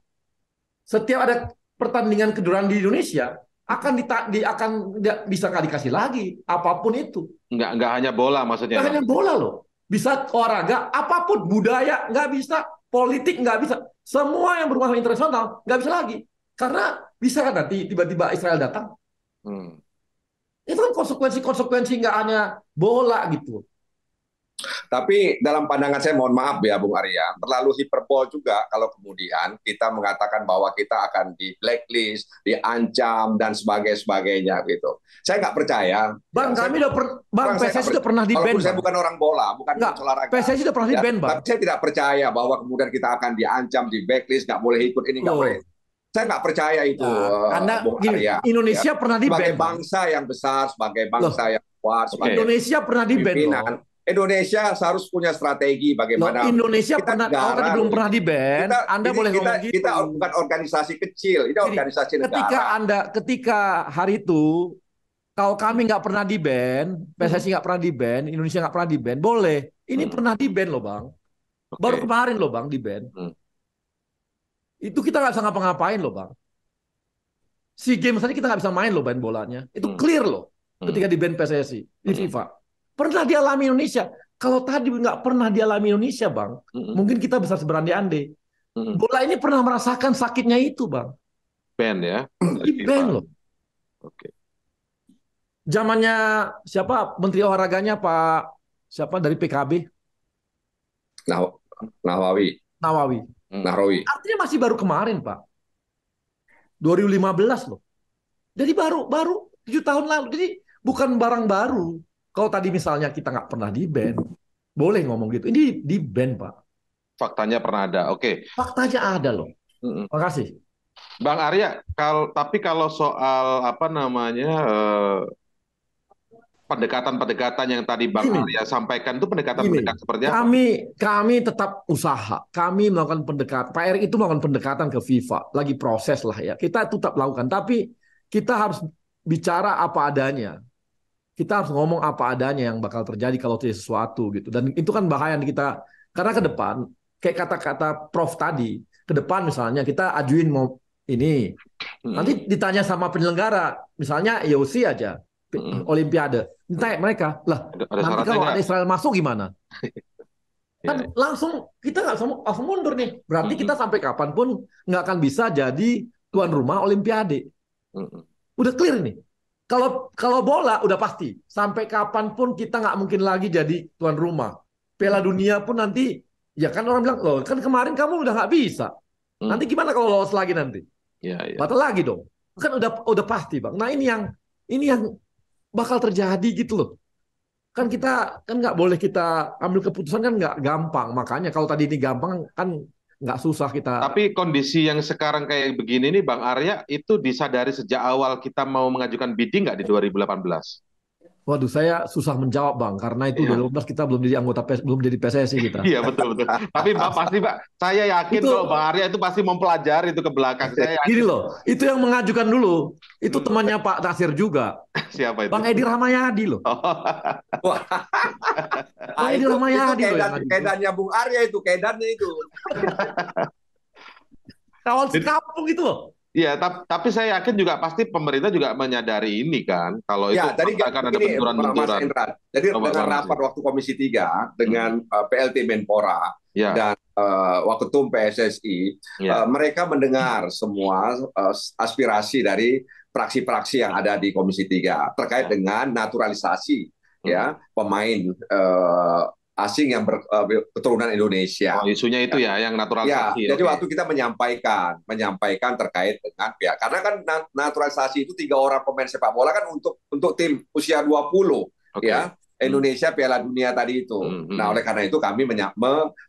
setiap ada pertandingan kejuaraan di Indonesia akan di, di akan di, bisa dikasih lagi apapun itu. Nggak nggak hanya bola maksudnya. Nggak hanya bola loh. Bisa olahraga apapun budaya nggak bisa politik nggak bisa semua yang berhubungan internasional nggak bisa lagi karena bisa kan nanti tiba-tiba Israel datang. Hmm. Itu kan konsekuensi-konsekuensi nggak hanya bola gitu. Tapi dalam pandangan saya mohon maaf ya Bung Arya, terlalu hiperbol juga kalau kemudian kita mengatakan bahwa kita akan di blacklist, diancam dan sebagainya sebagainya gitu. Saya nggak percaya. Bang, ya, kami udah per, Bang, bang PSSI sudah pernah di ban. saya bukan orang bola, bukan nggak, olahraga. PSSI sudah pernah ya, di ban, Bang. Tapi saya tidak percaya bahwa kemudian kita akan diancam, di blacklist, nggak boleh ikut ini, nggak oh. boleh saya nggak percaya itu. Nah, Anda Bung gini, Arya. Indonesia ya. pernah di sebagai band, bangsa yang besar, sebagai bangsa Loh. yang kuat, sebagai Indonesia pernah di band. Indonesia harus punya strategi bagaimana. Loh, Indonesia kita pernah negara, kan belum pernah di band. Kita, anda boleh kita, ngomong gitu. Kita bukan organisasi kecil, ini Jadi, organisasi negara. Ketika Anda ketika hari itu kalau kami nggak pernah di band, PSSI hmm. nggak pernah di band, Indonesia nggak pernah di band. boleh. Ini hmm. pernah di band loh, Bang. Okay. Baru kemarin loh, Bang, di band. Hmm. Itu kita nggak bisa ngapa-ngapain loh, Bang. Si game saja kita nggak bisa main loh band bolanya. Itu hmm. clear loh hmm. ketika di band PSSI di FIFA. Pernah dialami Indonesia. Kalau tadi nggak pernah dialami Indonesia, Bang, mm-hmm. mungkin kita bisa seberani andai Mm-hmm. Bola ini pernah merasakan sakitnya itu, Bang. Ben ya? Di ben loh. Oke. Okay. Zamannya siapa Menteri Olahraganya Pak siapa dari PKB? Nah, Nawawi. Nawawi. Mm. Nahrawi. Artinya masih baru kemarin, Pak. 2015 loh. Jadi baru baru tujuh tahun lalu. Jadi bukan barang baru. Kalau tadi misalnya kita nggak pernah di band, boleh ngomong gitu. Ini di band, pak. Faktanya pernah ada, oke. Okay. Faktanya ada loh. Mm -mm. Makasih. Bang Arya, kal tapi kalau soal apa namanya eh, pendekatan-pendekatan yang tadi Bang Gini. Arya sampaikan itu pendekatan-pendekatan seperti apa? Kami kami tetap usaha. Kami melakukan pendekatan. Pak Erick itu melakukan pendekatan ke FIFA. Lagi proses lah ya. Kita tetap lakukan. Tapi kita harus bicara apa adanya kita harus ngomong apa adanya yang bakal terjadi kalau terjadi sesuatu gitu. Dan itu kan bahaya yang kita karena ke depan kayak kata-kata Prof tadi, ke depan misalnya kita ajuin mau ini. Nanti hmm. ditanya sama penyelenggara, misalnya IOC e aja hmm. Olimpiade. Ditanya mereka, "Lah, nanti kalau ada Israel masuk gimana?" kan iya. langsung kita nggak langsung mundur nih. Berarti hmm. kita sampai kapanpun nggak akan bisa jadi tuan rumah Olimpiade. Udah clear nih. Kalau kalau bola udah pasti sampai kapanpun kita nggak mungkin lagi jadi tuan rumah. Piala dunia pun nanti ya kan orang bilang loh kan kemarin kamu udah nggak bisa. Hmm. Nanti gimana kalau lolos lagi nanti? Ya, ya. Batal lagi dong. Kan udah udah pasti bang. Nah ini yang ini yang bakal terjadi gitu loh kan kita kan nggak boleh kita ambil keputusan kan nggak gampang makanya kalau tadi ini gampang kan nggak susah kita. Tapi kondisi yang sekarang kayak begini nih Bang Arya itu disadari sejak awal kita mau mengajukan bidding nggak di 2018? Waduh, saya susah menjawab bang, karena itu iya. 2018 kita belum jadi anggota PS, belum jadi PSSI ya kita. iya betul betul. Tapi pak pasti pak, saya yakin itu, loh bang Arya itu pasti mempelajari itu ke belakang. Saya yakin. Gini loh, itu yang mengajukan dulu, itu hmm. temannya Pak Nasir juga. Siapa itu? Bang Edi Ramayadi loh. Oh. Wah. Bang Edi Ramayadi loh. Kedan, kedannya Bung Arya itu, kedannya itu. Kawan sekampung itu loh. Iya, tapi saya yakin juga pasti pemerintah juga menyadari ini kan, kalau ya, itu akan ada benturan-benturan. Jadi Coba dengan rapat waktu Komisi 3 dengan hmm. Eh, PLT Menpora ya. dan uh, eh, tum PSSI, ya. uh, mereka mendengar semua uh, aspirasi dari praksi-praksi yang ada di Komisi 3 terkait ya. dengan naturalisasi ya, hmm. ya pemain asing yang ber, eh, keturunan Indonesia. Oh, isunya itu ya, ya yang naturalisasi. Ya, jadi waktu kita menyampaikan, menyampaikan terkait dengan ya karena kan naturalisasi itu tiga orang pemain sepak bola kan untuk untuk tim usia 20 okay. ya. Hmm. Indonesia hmm. Piala Dunia tadi itu. Hmm, hmm, Nah, oleh karena itu kami menya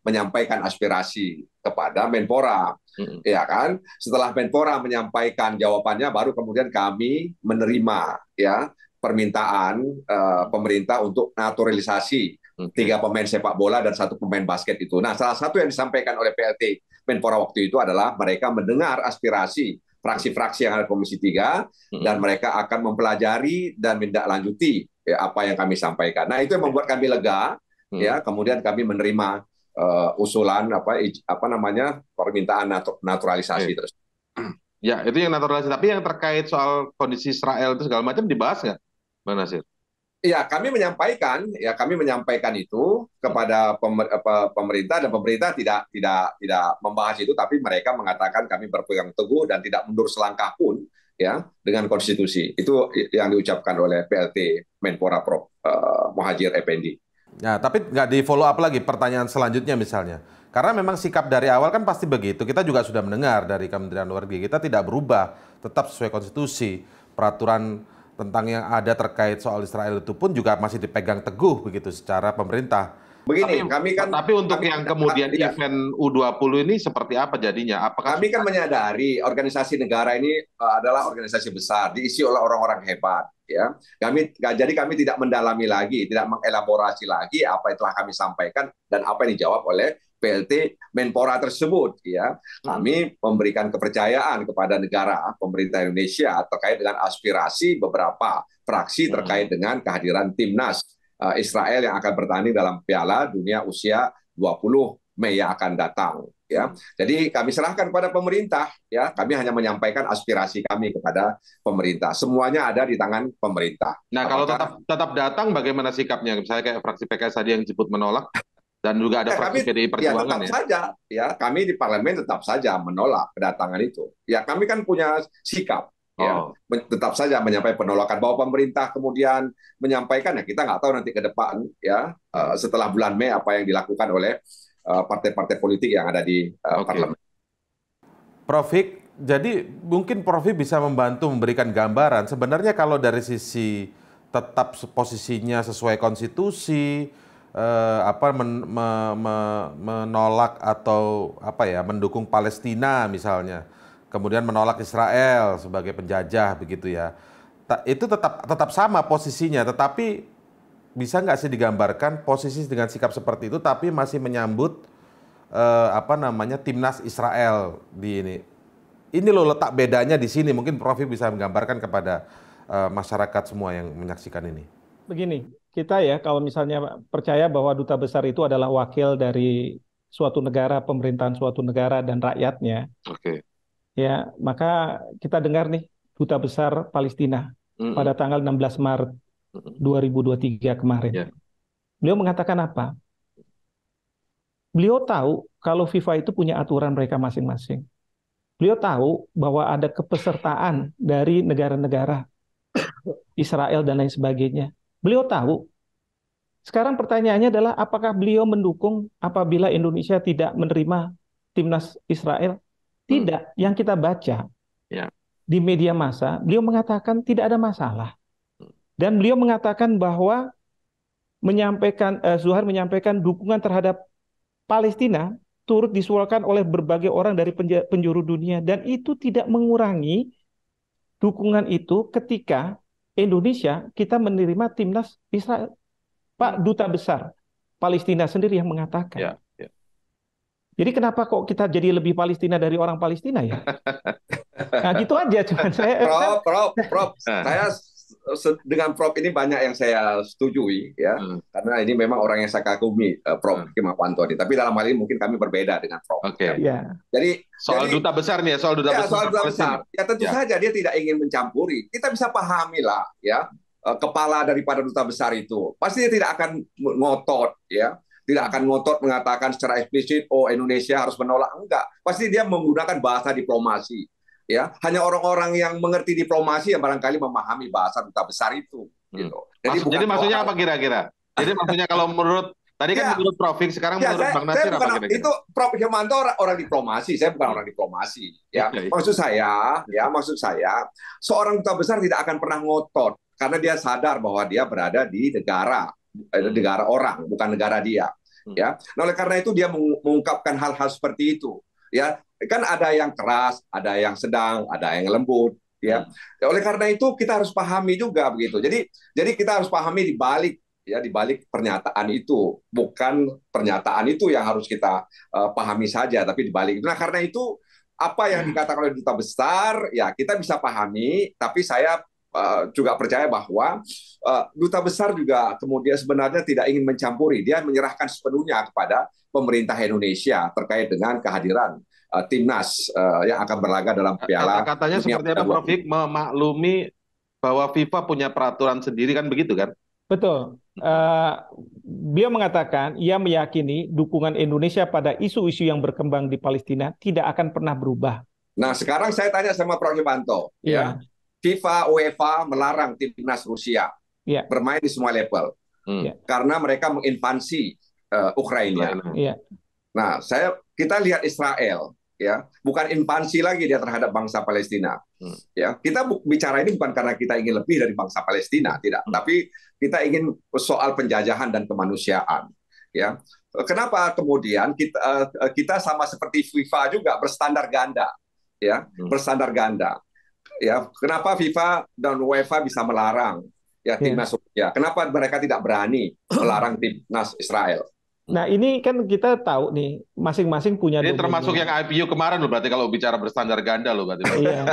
menyampaikan aspirasi kepada Menpora. Hmm. Ya kan? Setelah Menpora menyampaikan jawabannya baru kemudian kami menerima ya permintaan uh, pemerintah untuk naturalisasi tiga pemain sepak bola dan satu pemain basket itu. Nah, salah satu yang disampaikan oleh PLT Menpora waktu itu adalah mereka mendengar aspirasi fraksi-fraksi yang ada di Komisi 3 hmm. dan mereka akan mempelajari dan menindaklanjuti ya, apa yang kami sampaikan. Nah, itu yang membuat kami lega hmm. ya, kemudian kami menerima uh, usulan apa apa namanya permintaan nat naturalisasi terus. Ya, itu yang naturalisasi. Tapi yang terkait soal kondisi Israel itu segala macam dibahas nggak, Bang Nasir? Ya, kami menyampaikan, ya kami menyampaikan itu kepada pemerintah dan pemerintah tidak tidak tidak membahas itu, tapi mereka mengatakan kami berpegang teguh dan tidak mundur selangkah pun, ya dengan konstitusi. Itu yang diucapkan oleh PLT Menpora Prof. Uh, Muhajir Effendi. Nah, tapi nggak di follow up lagi pertanyaan selanjutnya misalnya. Karena memang sikap dari awal kan pasti begitu. Kita juga sudah mendengar dari Kementerian Luar Negeri kita tidak berubah, tetap sesuai konstitusi, peraturan tentang yang ada terkait soal Israel itu pun juga masih dipegang teguh begitu secara pemerintah. Begini, tapi, kami kan tapi untuk kami, yang kan- kemudian kami, iya. event ya. U20 ini seperti apa jadinya? Apakah kami kan menyadari organisasi negara ini eh, adalah organisasi besar, diisi oleh orang-orang hebat, ya. Kami jadi kami tidak mendalami lagi, tidak mengelaborasi lagi apa yang telah kami sampaikan dan apa yang dijawab oleh PLT Menpora tersebut ya. Hmm. Kami memberikan kepercayaan kepada negara, pemerintah Indonesia terkait dengan aspirasi beberapa fraksi hmm. terkait dengan kehadiran timnas eh, Israel yang akan bertanding dalam Piala Dunia usia 20 Mei yang akan datang ya. Hmm. Jadi kami serahkan kepada pemerintah ya. Kami hanya menyampaikan aspirasi kami kepada pemerintah. Semuanya ada di tangan pemerintah. Nah, kalau tetap tetap datang bagaimana sikapnya? Misalnya kayak fraksi PKS tadi yang disebut menolak. Dan juga ada ya, eh, fraksi kami, PDI Perjuangan ya. Tetap ya. saja, ya kami di parlemen tetap saja menolak kedatangan itu. Ya kami kan punya sikap. Ya, oh. tetap saja menyampaikan penolakan bahwa pemerintah kemudian menyampaikan ya kita nggak tahu nanti ke depan ya eh, setelah bulan Mei apa yang dilakukan oleh eh, partai-partai politik yang ada di uh, okay. parlemen. Prof Hik, jadi mungkin Prof Hik bisa membantu memberikan gambaran sebenarnya kalau dari sisi tetap posisinya sesuai konstitusi eh, apa men, me, me, menolak atau apa ya mendukung Palestina misalnya, kemudian menolak Israel sebagai penjajah begitu ya. Ta, itu tetap tetap sama posisinya, tetapi bisa nggak sih digambarkan posisi dengan sikap seperti itu tapi masih menyambut eh, apa namanya timnas Israel di ini. Ini loh letak bedanya di sini. Mungkin Profi bisa menggambarkan kepada uh, masyarakat semua yang menyaksikan ini begini, kita ya kalau misalnya percaya bahwa duta besar itu adalah wakil dari suatu negara, pemerintahan suatu negara dan rakyatnya. Oke. Okay. Ya, maka kita dengar nih duta besar Palestina mm -hmm. pada tanggal 16 Maret 2023 kemarin. Yeah. Beliau mengatakan apa? Beliau tahu kalau FIFA itu punya aturan mereka masing-masing. Beliau tahu bahwa ada kepesertaan dari negara-negara Israel dan lain sebagainya Beliau tahu. Sekarang pertanyaannya adalah apakah beliau mendukung apabila Indonesia tidak menerima timnas Israel? Hmm. Tidak. Hmm. Yang kita baca ya. di media massa, beliau mengatakan tidak ada masalah. Dan beliau mengatakan bahwa menyampaikan eh, Zuhar menyampaikan dukungan terhadap Palestina turut disuarakan oleh berbagai orang dari penjuru dunia dan itu tidak mengurangi dukungan itu ketika Indonesia kita menerima timnas Israel. Pak hmm. Duta Besar Palestina sendiri yang mengatakan. Ya, ya. Jadi kenapa kok kita jadi lebih Palestina dari orang Palestina ya? nah gitu aja cuman saya. Prof, prof, prof. Saya dengan Prof ini banyak yang saya setujui ya hmm. karena ini memang orang yang saya kagumi eh, Prof hmm. Kim Apanto Tapi dalam hal ini mungkin kami berbeda dengan Prof. Oke. Okay. Ya. Iya. Jadi soal jadi, duta besar nih ya, soal duta ya, besar. Soal duta besar. Ya tentu ya. saja dia tidak ingin mencampuri. Kita bisa pahami lah ya eh, kepala daripada duta besar itu. Pasti dia tidak akan ngotot ya tidak akan ngotot mengatakan secara eksplisit oh Indonesia harus menolak enggak pasti dia menggunakan bahasa diplomasi ya hanya orang-orang yang mengerti diplomasi yang barangkali memahami bahasa duta besar itu hmm. gitu. Jadi, Maksud, jadi maksudnya apa kira-kira? Jadi maksudnya kalau menurut Tadi kan ya. menurut Profik, sekarang ya, menurut saya, Bang Nasir saya bukan, kira-kira? Itu Prof Hermanto orang, orang diplomasi, saya bukan hmm. orang diplomasi. Ya. Ya, ya. Maksud saya, ya maksud saya, seorang duta besar tidak akan pernah ngotot karena dia sadar bahwa dia berada di negara eh, hmm. negara orang, bukan negara dia. Hmm. Ya, nah, oleh karena itu dia mengungkapkan hal-hal seperti itu. Ya, kan ada yang keras, ada yang sedang, ada yang lembut ya. Hmm. Oleh karena itu kita harus pahami juga begitu. Jadi jadi kita harus pahami di balik ya di balik pernyataan itu bukan pernyataan itu yang harus kita uh, pahami saja tapi di balik nah karena itu apa yang hmm. dikatakan oleh duta besar ya kita bisa pahami tapi saya eh, juga percaya bahwa eh, duta besar juga kemudian sebenarnya tidak ingin mencampuri dia menyerahkan sepenuhnya kepada pemerintah Indonesia terkait dengan kehadiran uh, timnas uh, yang akan berlaga dalam Piala. Kata Katanya seperti apa, Prof. Hik, memaklumi bahwa FIFA punya peraturan sendiri kan begitu kan? Betul. Uh, eh, dia mengatakan ia meyakini dukungan Indonesia pada isu-isu yang berkembang di Palestina tidak akan pernah berubah. Nah, sekarang saya tanya sama Prof. Yubanto. Yeah. Ya. FIFA, UEFA melarang timnas Rusia yeah. bermain di semua level. Hmm. Yeah. Karena mereka menginvasi uh, Ukraina. Yeah. Nah, saya kita lihat Israel ya bukan invasi lagi dia terhadap bangsa Palestina hmm. ya kita bicara ini bukan karena kita ingin lebih dari bangsa Palestina tidak hmm. tapi kita ingin soal penjajahan dan kemanusiaan ya kenapa kemudian kita eh, eh, kita sama seperti FIFA juga berstandar ganda ya hmm. berstandar ganda ya kenapa FIFA dan UEFA bisa melarang ya timnas ya. ya. kenapa mereka tidak berani melarang timnas Israel Nah ini kan kita tahu nih masing-masing punya. Ini termasuk yang IPO kemarin loh berarti kalau bicara berstandar ganda loh berarti. iya.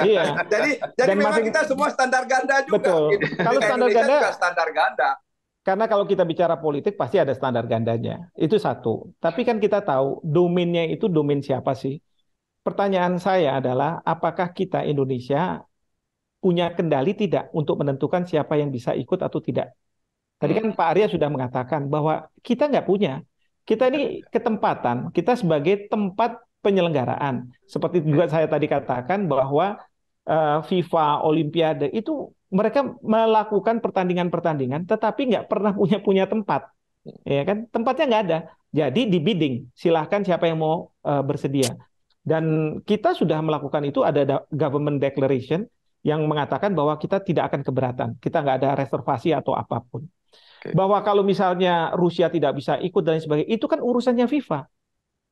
iya. Jadi jadi Dan memang masing... kita semua standar ganda juga. Betul. Gitu. Kalau standar ganda. Juga standar ganda. Karena kalau kita bicara politik pasti ada standar gandanya. Itu satu. Tapi kan kita tahu domainnya itu domain siapa sih? Pertanyaan saya adalah apakah kita Indonesia punya kendali tidak untuk menentukan siapa yang bisa ikut atau tidak Tadi kan hmm. Pak Arya sudah mengatakan bahwa kita nggak punya. Kita ini ketempatan, kita sebagai tempat penyelenggaraan. Seperti hmm. juga saya tadi katakan bahwa eh, FIFA, Olimpiade itu mereka melakukan pertandingan-pertandingan, tetapi nggak pernah punya punya tempat, ya kan? Tempatnya nggak ada. Jadi di bidding, silahkan siapa yang mau eh, bersedia. Dan kita sudah melakukan itu ada government declaration yang mengatakan bahwa kita tidak akan keberatan, kita nggak ada reservasi atau apapun okay. bahwa kalau misalnya Rusia tidak bisa ikut dan sebagainya, itu kan urusannya FIFA.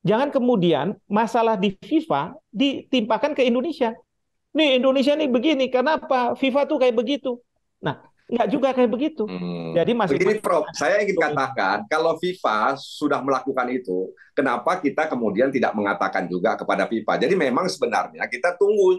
Jangan kemudian masalah di FIFA ditimpakan ke Indonesia. Nih Indonesia nih begini, kenapa FIFA tuh kayak begitu? Nah, nggak juga kayak begitu. Hmm. Jadi masih begini, Prof. Saya ingin katakan kalau FIFA sudah melakukan itu, kenapa kita kemudian tidak mengatakan juga kepada FIFA? Jadi memang sebenarnya kita tunggu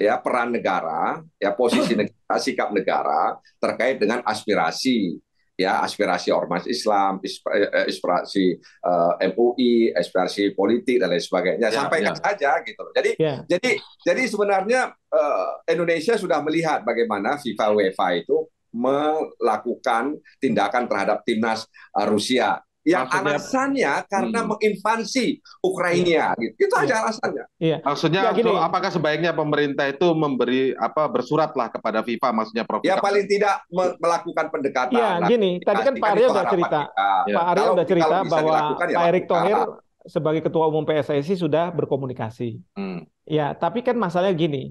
ya peran negara, ya posisi negara, sikap negara terkait dengan aspirasi ya aspirasi ormas Islam, aspirasi eh, eh, uh, eh, MUI, aspirasi politik dan lain sebagainya. Ya, Sampaikan ya. saja gitu loh. Jadi ya. jadi jadi sebenarnya uh, Indonesia sudah melihat bagaimana FIFA UEFA itu melakukan tindakan terhadap timnas Rusia yang maksudnya, alasannya karena hmm. menginvasi Ukraina iya. gitu. Itu ya. aja iya. alasannya. Iya. Maksudnya ya, gini. apakah sebaiknya pemerintah itu memberi apa bersuratlah kepada FIFA maksudnya Prof. Ya paling tidak melakukan pendekatan. Iya, gini. Tadi kan Pak Arya sudah cerita. Iya. Ya. Pak Arya sudah cerita bahwa ya Pak Erick Thohir sebagai ketua umum PSSI sudah berkomunikasi. Hmm. Ya, tapi kan masalahnya gini.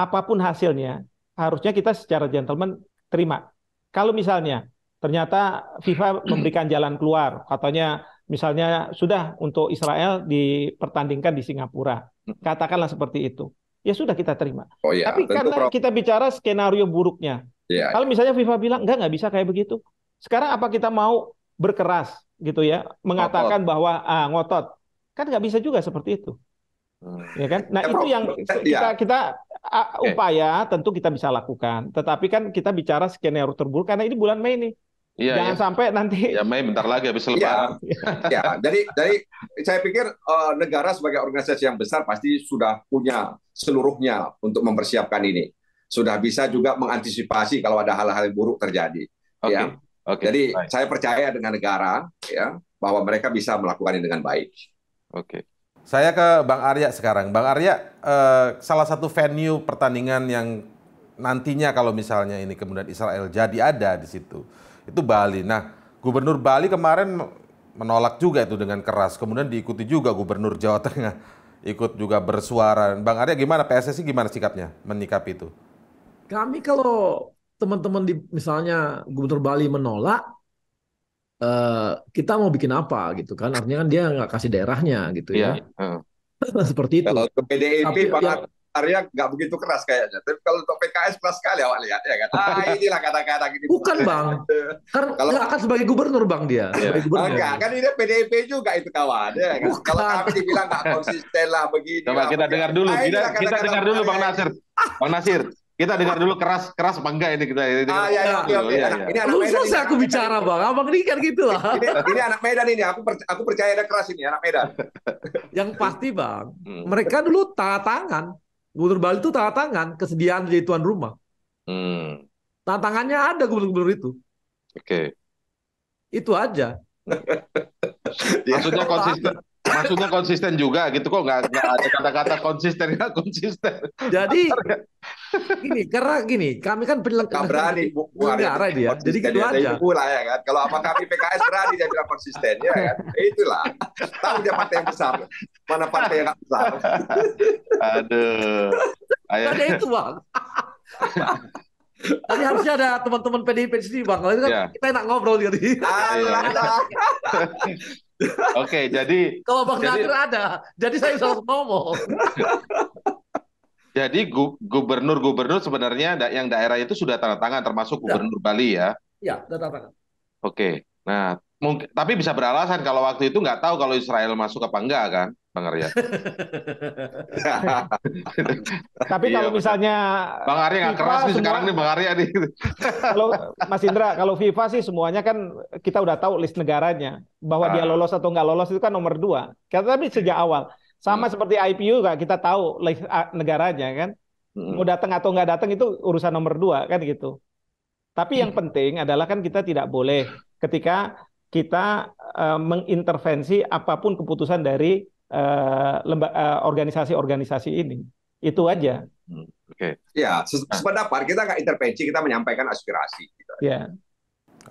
Apapun hasilnya, harusnya kita secara gentleman terima. Kalau misalnya ternyata FIFA memberikan jalan keluar. Katanya misalnya sudah untuk Israel dipertandingkan di Singapura. Katakanlah seperti itu. Ya sudah kita terima. Oh, ya. Tapi Tentu karena pro... kita bicara skenario buruknya. Ya, Kalau misalnya FIFA bilang enggak enggak bisa kayak begitu. Sekarang apa kita mau berkeras gitu ya, mengatakan ngotot. bahwa ah ngotot. Kan nggak bisa juga seperti itu. Hmm. Ya kan? Nah, ya, itu yang kita iya. kita upaya tentu kita bisa lakukan. Tetapi kan kita bicara skenario terburuk karena ini bulan Mei nih. Iya, Jangan iya. sampai nanti. Ya Mei bentar lagi habis lebaran. Ya, ya. Jadi jadi saya pikir uh, negara sebagai organisasi yang besar pasti sudah punya seluruhnya untuk mempersiapkan ini. Sudah bisa juga mengantisipasi kalau ada hal-hal buruk terjadi. Okay. Ya. Okay. Jadi baik. saya percaya dengan negara ya bahwa mereka bisa melakukan dengan baik. Oke. Okay. Saya ke Bang Arya sekarang. Bang Arya, eh, salah satu venue pertandingan yang nantinya kalau misalnya ini kemudian Israel jadi ada di situ itu Bali. Nah, Gubernur Bali kemarin menolak juga itu dengan keras. Kemudian diikuti juga Gubernur Jawa Tengah ikut juga bersuara. Bang Arya gimana PSSI gimana sikapnya menyikapi itu? Kami kalau teman-teman di misalnya Gubernur Bali menolak uh, kita mau bikin apa gitu kan artinya kan dia nggak kasih daerahnya gitu ya, ya. Uh. seperti itu kalau ke PDIP Tapi, Pak ya, Arya nggak begitu keras kayaknya. Tapi kalau untuk PKS keras sekali awak lihat ya kan. Ah inilah kata-kata gini. Bukan bang. Karena kalau nggak akan sebagai gubernur bang dia. Ya. Sebagai gubernur. kan ini PDIP juga itu kawan. Ya, kan? Bukan. Kalau kami dibilang nggak konsisten lah begini. Coba kita dengar dulu. Ah, kita, kata -kata kita dengar dulu bang Nasir. Bang Nasir. Kita dengar dulu keras keras apa enggak ini kita ini. Ah ya ya oke oke. Iya, ini iya. anak Medan. selesai aku bicara Bang. Abang ini kan gitu lah. Ini, anak Medan ini. Aku percaya, aku percaya ada keras ini anak Medan. Yang pasti Bang, hmm. mereka dulu tanda tangan Gubernur Bali itu tanda tangan kesediaan jadi tuan rumah. Hmm. Tantangannya ada gubernur-gubernur itu. Oke. Okay. Itu aja. Maksudnya konsisten maksudnya konsisten juga gitu kok nggak ada kata-kata konsisten nggak konsisten jadi gini karena gini kami kan penyelenggara berani bu, bu negara dia ya. jadi gitu dia, aja pula ya kan kalau apa kami PKS berani dia bilang konsisten ya kan ya itulah tahu dia partai yang besar mana partai yang nggak besar aduh Ayo. ada itu bang Tadi harusnya ada teman-teman PDIP di sini bang, kalau itu kan yeah. kita enak ngobrol gitu. Alah, iya. Oke, jadi kalau Bang jadi, Nadir ada, jadi saya harus ngomong. jadi gubernur-gubernur sebenarnya yang daerah itu sudah tanda tangan termasuk ya. gubernur ya. Bali ya. Iya, tanda tangan. Oke. Nah, Mungkin, tapi bisa beralasan kalau waktu itu nggak tahu kalau Israel masuk apa enggak kan, Bang Arya. tapi iya, kalau misalnya Bang Arya nggak keras nih sekarang nih Bang Arya nih. kalau Mas Indra, kalau FIFA sih semuanya kan kita udah tahu list negaranya bahwa ah. dia lolos atau nggak lolos itu kan nomor dua. Tapi sejak awal sama hmm. seperti IPU kan kita tahu list ah, negaranya kan. Hmm. Mau datang atau nggak datang itu urusan nomor dua kan gitu. Tapi yang hmm. penting adalah kan kita tidak boleh ketika kita uh, mengintervensi apapun keputusan dari eh, eh, organisasi-organisasi uh, uh, organisasi ini. Itu aja. Hmm, oke. Okay. Ya, sependapat kita nggak intervensi, kita menyampaikan aspirasi. Gitu. Ya.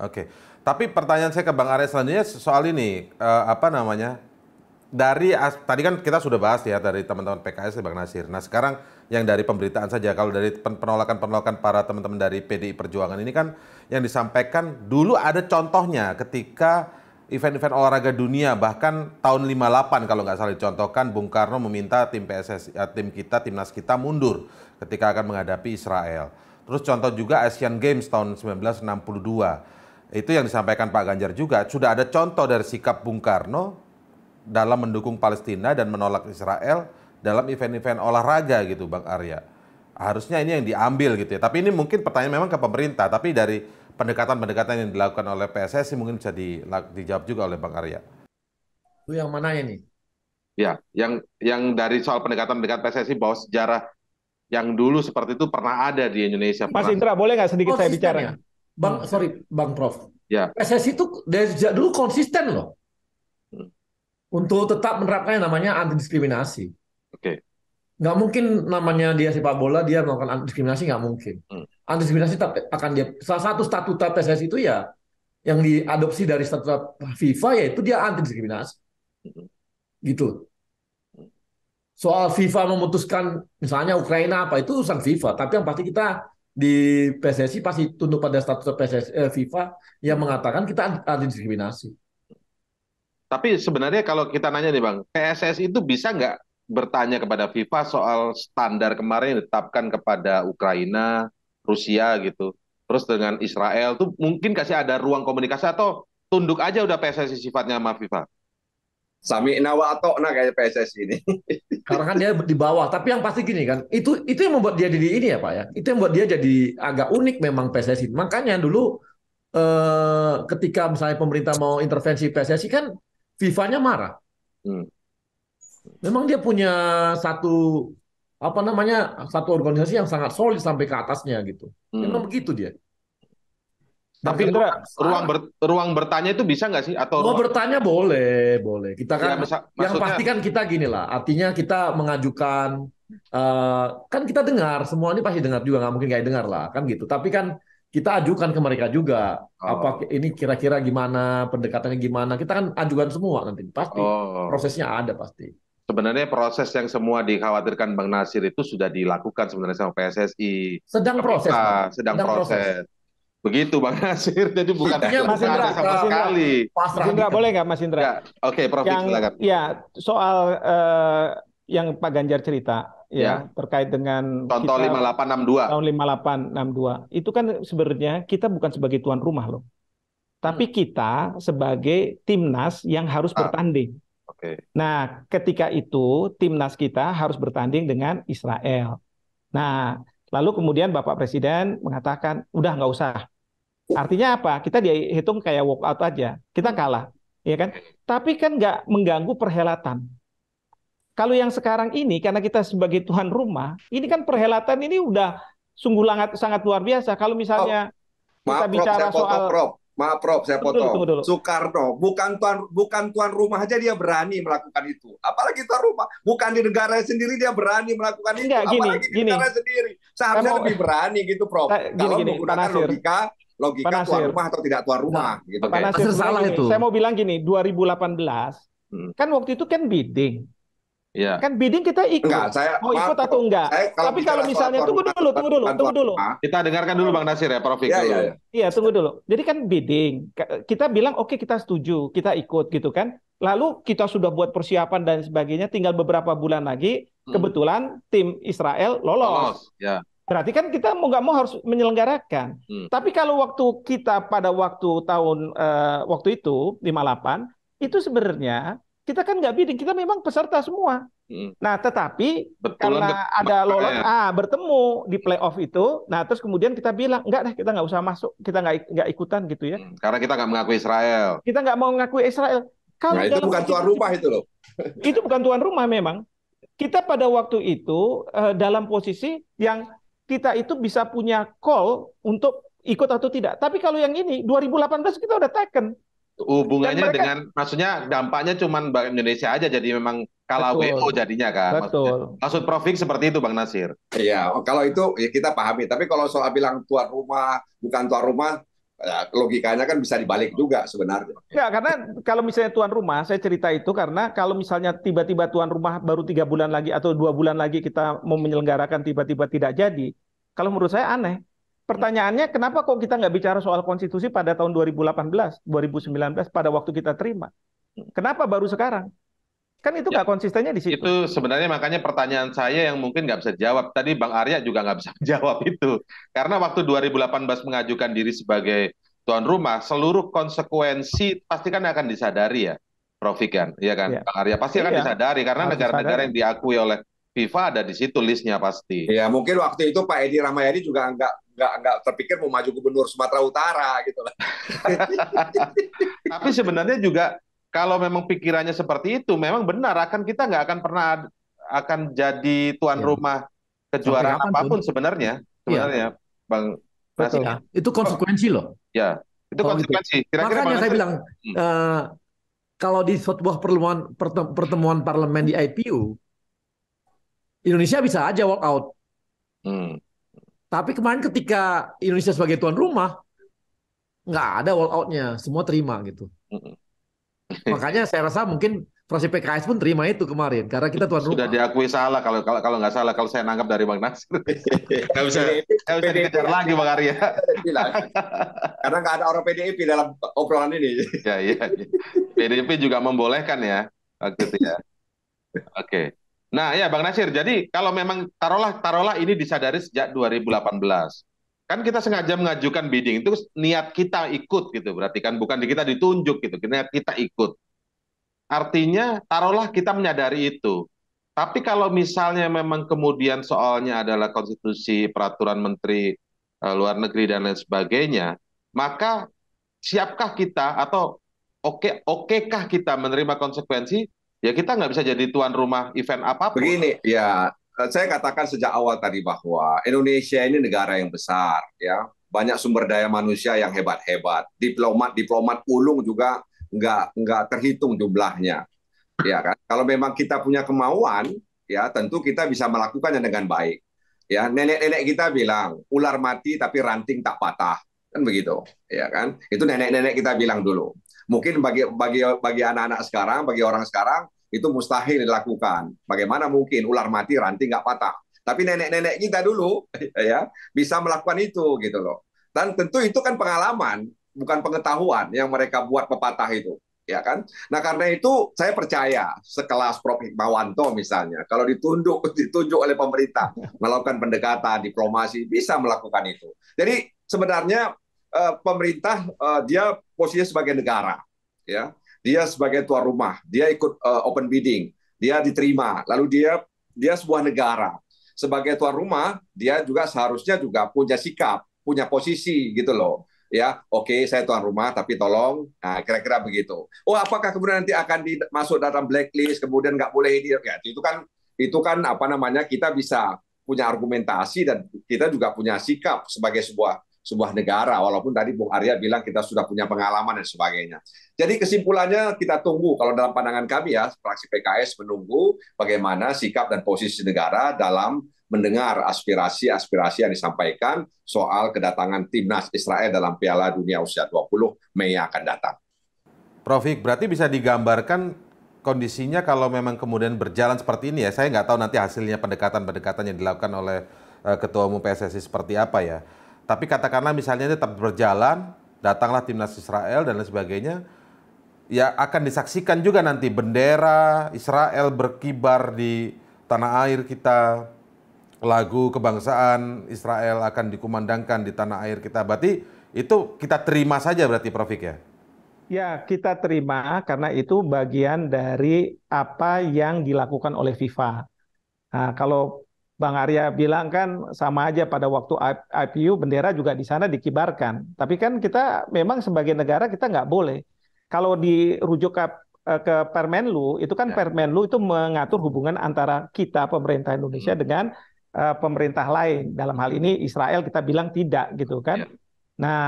Oke. Okay. Tapi pertanyaan saya ke Bang Arya selanjutnya soal ini uh, apa namanya? Dari tadi kan kita sudah bahas ya dari teman-teman PKS Bang Nasir. Nah, sekarang yang dari pemberitaan saja. Kalau dari penolakan-penolakan para teman-teman dari PDI Perjuangan ini kan yang disampaikan dulu ada contohnya ketika event-event olahraga dunia bahkan tahun 58 kalau nggak salah dicontohkan Bung Karno meminta tim PSS eh, tim kita timnas kita mundur ketika akan menghadapi Israel. Terus contoh juga Asian Games tahun 1962. Itu yang disampaikan Pak Ganjar juga. Sudah ada contoh dari sikap Bung Karno dalam mendukung Palestina dan menolak Israel dalam event-event olahraga gitu Bang Arya. Harusnya ini yang diambil gitu ya. Tapi ini mungkin pertanyaan memang ke pemerintah, tapi dari pendekatan-pendekatan yang dilakukan oleh PSSI mungkin bisa di, dijawab juga oleh Bang Arya. Itu yang mana ini? Ya, yang yang dari soal pendekatan-pendekatan PSSI bahwa sejarah yang dulu seperti itu pernah ada di Indonesia. Mas pernah. Indra, boleh nggak sedikit saya oh, bicara? Ya? Bang, hmm. sorry, Bang Prof. Ya. PSSI itu dari sejak dulu konsisten loh. Hmm. Untuk tetap menerapkan yang namanya anti diskriminasi. Oke. Okay. Nggak mungkin namanya dia sepak bola dia melakukan diskriminasi nggak mungkin. Hmm. Antidiskriminasi akan dia salah satu statuta PSSI itu ya yang diadopsi dari statuta FIFA yaitu dia anti diskriminasi. Hmm. Gitu. Hmm. Soal FIFA memutuskan misalnya Ukraina apa itu urusan FIFA, tapi yang pasti kita di PSSI pasti tunduk pada statuta PSSI eh, FIFA yang mengatakan kita anti diskriminasi. Tapi sebenarnya kalau kita nanya nih bang, PSSI itu bisa nggak bertanya kepada FIFA soal standar kemarin yang ditetapkan kepada Ukraina, Rusia gitu. Terus dengan Israel tuh mungkin kasih ada ruang komunikasi atau tunduk aja udah PSSI sifatnya sama FIFA. Sami nawa atau nah kayak PSSI ini. Karena kan dia di bawah, tapi yang pasti gini kan, itu itu yang membuat dia jadi ini ya Pak ya. Itu yang membuat dia jadi agak unik memang PSSI. Makanya dulu eh, ketika misalnya pemerintah mau intervensi PSSI kan FIFA-nya marah. Hmm memang dia punya satu apa namanya satu organisasi yang sangat solid sampai ke atasnya gitu. Hmm. Memang begitu dia. Tapi Indra, ruang ber, ruang bertanya itu bisa nggak sih atau ruang bertanya boleh, boleh. Kita ya, kan ya, masa, yang maksudnya... pasti kan kita gini lah. Artinya kita mengajukan uh, kan kita dengar semua ini pasti dengar juga nggak mungkin nggak dengar lah kan gitu. Tapi kan kita ajukan ke mereka juga oh. apa ini kira-kira gimana pendekatannya gimana. Kita kan ajukan semua nanti pasti oh. prosesnya ada pasti. Sebenarnya proses yang semua dikhawatirkan Bang Nasir itu sudah dilakukan sebenarnya sama PSSI. Sedang proses. Sedang, sedang proses. proses. Begitu Bang Nasir, jadi bukan Mas Indra, sama Mas sekali. Mas Indra boleh nggak Mas Indra? Ya, Oke, okay, Prof. Yang, Ya, soal uh, yang Pak Ganjar cerita ya, ya. terkait dengan contoh kita, 5862. Tahun 5862. Itu kan sebenarnya kita bukan sebagai tuan rumah loh. Tapi hmm. kita sebagai timnas yang harus ah. bertanding. Okay. Nah, ketika itu timnas kita harus bertanding dengan Israel. Nah, lalu kemudian Bapak Presiden mengatakan, udah nggak usah. Artinya apa? Kita dihitung kayak walkout aja. Kita kalah, ya kan? Tapi kan nggak mengganggu perhelatan. Kalau yang sekarang ini, karena kita sebagai tuan rumah, ini kan perhelatan ini udah sungguh sangat sangat luar biasa. Kalau misalnya oh, maaf, kita bicara Prof, soal, Prof. Maaf Prof, saya potong. Tunggu, tunggu, Soekarno bukan tuan bukan tuan rumah aja dia berani melakukan itu. Apalagi tuan rumah, bukan di negara sendiri dia berani melakukan Enggak, Gini, Apalagi di negara sendiri. Seharusnya mau, lebih berani gitu Prof. gini, Kalau gini, menggunakan Panasir. logika logika Panasir. tuan rumah atau tidak tuan rumah nah, gitu. Panasir, Panasir salah itu. Saya mau bilang gini, 2018 hmm. kan waktu itu kan bidding. Ya. Kan bidding kita ikut. Enggak, saya, mau ikut atau enggak. kalau Tapi kalau misalnya tunggu dulu, tunggu dulu, tunggu dulu. Kita dengarkan dulu Bang Nasir ya, Prof. Iya, iya, iya, iya. tunggu dulu. Jadi kan bidding. Kita bilang oke okay, kita setuju, kita ikut gitu kan. Lalu kita sudah buat persiapan dan sebagainya, tinggal beberapa bulan lagi hmm. kebetulan tim Israel lolos. lolos ya. Berarti kan kita mau nggak mau harus menyelenggarakan. Hmm. Tapi kalau waktu kita pada waktu tahun uh, waktu itu 58 itu sebenarnya kita kan nggak bidding, kita memang peserta semua. Hmm. Nah, tetapi Betul, karena ada ya. lolos ya. ah bertemu di playoff itu, nah terus kemudian kita bilang enggak deh kita nggak usah masuk, kita nggak nggak ikutan gitu ya. Hmm. Karena kita nggak mengakui Israel. Kita nggak mau mengakui Israel. Kalau nah, itu bukan tuan rumah itu loh. itu bukan tuan rumah memang. Kita pada waktu itu eh, dalam posisi yang kita itu bisa punya call untuk ikut atau tidak. Tapi kalau yang ini 2018 kita udah taken hubungannya mereka, dengan maksudnya dampaknya cuma Bank Indonesia aja jadi memang kalau WO jadinya kan. Betul. Maksudnya, maksud Profik seperti itu Bang Nasir. Iya, kalau itu ya kita pahami. Tapi kalau soal bilang tuan rumah bukan tuan rumah ya, logikanya kan bisa dibalik juga sebenarnya. Ya, karena kalau misalnya tuan rumah, saya cerita itu karena kalau misalnya tiba-tiba tuan rumah baru tiga bulan lagi atau dua bulan lagi kita mau menyelenggarakan tiba-tiba tidak jadi, kalau menurut saya aneh Pertanyaannya, kenapa kok kita nggak bicara soal konstitusi pada tahun 2018, 2019, pada waktu kita terima? Kenapa baru sekarang? Kan itu ya, nggak ya, konsistennya di situ. Itu sebenarnya makanya pertanyaan saya yang mungkin nggak bisa jawab. Tadi Bang Arya juga nggak bisa jawab itu. Karena waktu 2018 mengajukan diri sebagai tuan rumah, seluruh konsekuensi pasti kan akan disadari ya, Prof. Ikan, Iya kan, ya. Bang Arya? Pasti akan ya. disadari, karena negara-negara yang diakui oleh FIFA ada di situ listnya pasti. Ya mungkin waktu itu Pak Edi Ramayadi juga nggak nggak nggak terpikir mau maju gubernur Sumatera Utara gitu lah. Tapi sebenarnya juga kalau memang pikirannya seperti itu, memang benar akan kita nggak akan pernah akan jadi tuan ya. rumah kejuaraan apapun pun. sebenarnya, iya. sebenarnya ya. Bang. Betul. Itu konsekuensi loh. Ya, itu kalau konsekuensi. Gitu. Kira-kira Makanya saya bilang hmm. uh, kalau di sebuah pertemuan pertemuan parlemen di IPU, Indonesia bisa aja walk out. Hmm. Tapi kemarin ketika Indonesia sebagai tuan rumah, nggak ada wall outnya, semua terima gitu. Makanya saya rasa mungkin fraksi PKS pun terima itu kemarin karena kita tuan rumah. Sudah diakui salah kalau kalau kalau nggak salah kalau saya nangkap dari Bang Nasir. Tidak bisa tidak bisa dikejar lagi Bang Arya. karena nggak ada orang PDIP dalam obrolan ini. ya ya. PDIP ya. juga membolehkan ya waktu itu ya. Oke. Okay. Nah, ya Bang Nasir. Jadi kalau memang taruhlah taruhlah ini disadari sejak 2018. Kan kita sengaja mengajukan bidding itu niat kita ikut gitu. Berarti kan bukan kita ditunjuk gitu. Niat kita ikut. Artinya taruhlah kita menyadari itu. Tapi kalau misalnya memang kemudian soalnya adalah konstitusi, peraturan menteri uh, luar negeri dan lain sebagainya, maka siapkah kita atau oke okekah kita menerima konsekuensi ya kita nggak bisa jadi tuan rumah event apapun. Begini, ya eh, saya katakan sejak awal tadi bahwa Indonesia ini negara yang besar, ya banyak sumber daya manusia yang hebat-hebat, diplomat diplomat ulung juga nggak nggak terhitung jumlahnya, ya kan? Kalau memang kita punya kemauan, ya tentu kita bisa melakukannya dengan baik. Ya nenek-nenek kita bilang ular mati tapi ranting tak patah, kan begitu, ya kan? Itu nenek-nenek kita bilang dulu mungkin bagi bagi bagi anak-anak sekarang, bagi orang sekarang itu mustahil dilakukan. Bagaimana mungkin ular mati ranting nggak patah? Tapi nenek-nenek kita dulu ya bisa melakukan itu gitu loh. Dan tentu itu kan pengalaman, bukan pengetahuan yang mereka buat pepatah itu ya kan? Nah karena itu saya percaya sekelas Prof. Hikmawanto misalnya, kalau ditunjuk ditunjuk oleh pemerintah melakukan pendekatan diplomasi bisa melakukan itu. Jadi sebenarnya eh, pemerintah eh, dia posisinya sebagai negara, ya. Dia sebagai tuan rumah, dia ikut uh, open bidding, dia diterima, lalu dia dia sebuah negara. Sebagai tuan rumah, dia juga seharusnya juga punya sikap, punya posisi gitu loh. Ya, oke, okay, saya tuan rumah, tapi tolong, nah, kira-kira begitu. Oh, apakah kemudian nanti akan dimasuk dalam blacklist, kemudian nggak boleh ini? Ya, itu kan, itu kan apa namanya kita bisa punya argumentasi dan kita juga punya sikap sebagai sebuah sebuah negara walaupun tadi Bung Arya bilang kita sudah punya pengalaman dan sebagainya. Jadi kesimpulannya kita tunggu kalau dalam pandangan kami ya fraksi PKS menunggu bagaimana sikap dan posisi negara dalam mendengar aspirasi-aspirasi yang disampaikan soal kedatangan timnas Israel dalam Piala Dunia usia 20 Mei yang akan datang. Prof Hik, berarti bisa digambarkan kondisinya kalau memang kemudian berjalan seperti ini ya. Saya nggak tahu nanti hasilnya pendekatan-pendekatan yang dilakukan oleh eh, Ketua Umum PSSI seperti apa ya tapi katakanlah misalnya tetap berjalan, datanglah timnas Israel dan lain sebagainya. Ya akan disaksikan juga nanti bendera Israel berkibar di tanah air kita. Lagu kebangsaan Israel akan dikumandangkan di tanah air kita. Berarti itu kita terima saja berarti Profik ya? Ya, kita terima karena itu bagian dari apa yang dilakukan oleh FIFA. Nah, kalau Bang Arya bilang kan sama aja pada waktu IPU bendera juga di sana dikibarkan. Tapi kan kita memang sebagai negara kita nggak boleh. Kalau dirujuk ke, eh, ke Permenlu, itu kan ya. Permenlu itu mengatur hubungan antara kita pemerintah Indonesia hmm. dengan uh, pemerintah lain. Dalam hal ini Israel kita bilang tidak gitu kan. Ya. Nah,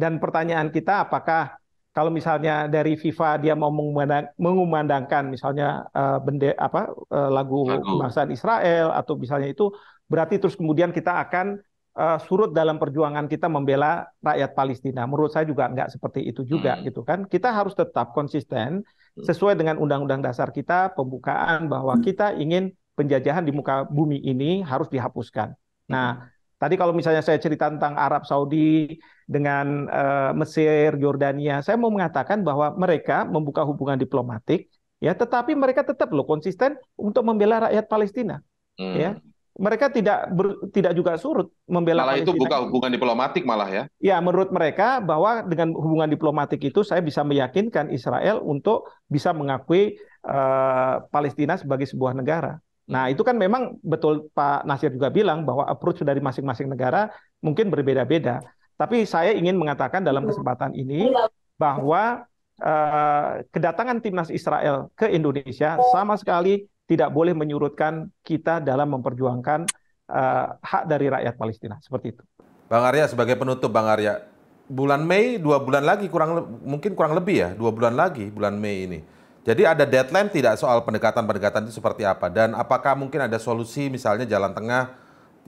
dan pertanyaan kita apakah kalau misalnya dari FIFA dia mau mengumandang, mengumandangkan misalnya uh, eh, bende apa uh, lagu kebangsaan Israel atau misalnya itu berarti terus kemudian kita akan uh, surut dalam perjuangan kita membela rakyat Palestina. Menurut saya juga nggak seperti itu juga hmm. gitu kan. Kita harus tetap konsisten hmm. sesuai dengan undang-undang dasar kita pembukaan bahwa hmm. kita ingin penjajahan di muka bumi ini harus dihapuskan. Nah, hmm. Tadi kalau misalnya saya cerita tentang Arab Saudi dengan uh, Mesir, Jordania, saya mau mengatakan bahwa mereka membuka hubungan diplomatik, ya, tetapi mereka tetap loh konsisten untuk membela rakyat Palestina, hmm. ya. Mereka tidak ber, tidak juga surut membela. Malah Palestina. Malah itu buka hubungan diplomatik malah ya? Ya, menurut mereka bahwa dengan hubungan diplomatik itu saya bisa meyakinkan Israel untuk bisa mengakui uh, Palestina sebagai sebuah negara. Nah, itu kan memang betul Pak Nasir juga bilang bahwa approach dari masing-masing negara mungkin berbeda-beda. Tapi saya ingin mengatakan dalam kesempatan ini bahwa uh, kedatangan timnas Israel ke Indonesia sama sekali tidak boleh menyurutkan kita dalam memperjuangkan uh, hak dari rakyat Palestina. Seperti itu. Bang Arya, sebagai penutup Bang Arya, bulan Mei dua bulan lagi kurang mungkin kurang lebih ya dua bulan lagi bulan Mei ini jadi ada deadline tidak soal pendekatan-pendekatan itu seperti apa dan apakah mungkin ada solusi misalnya jalan tengah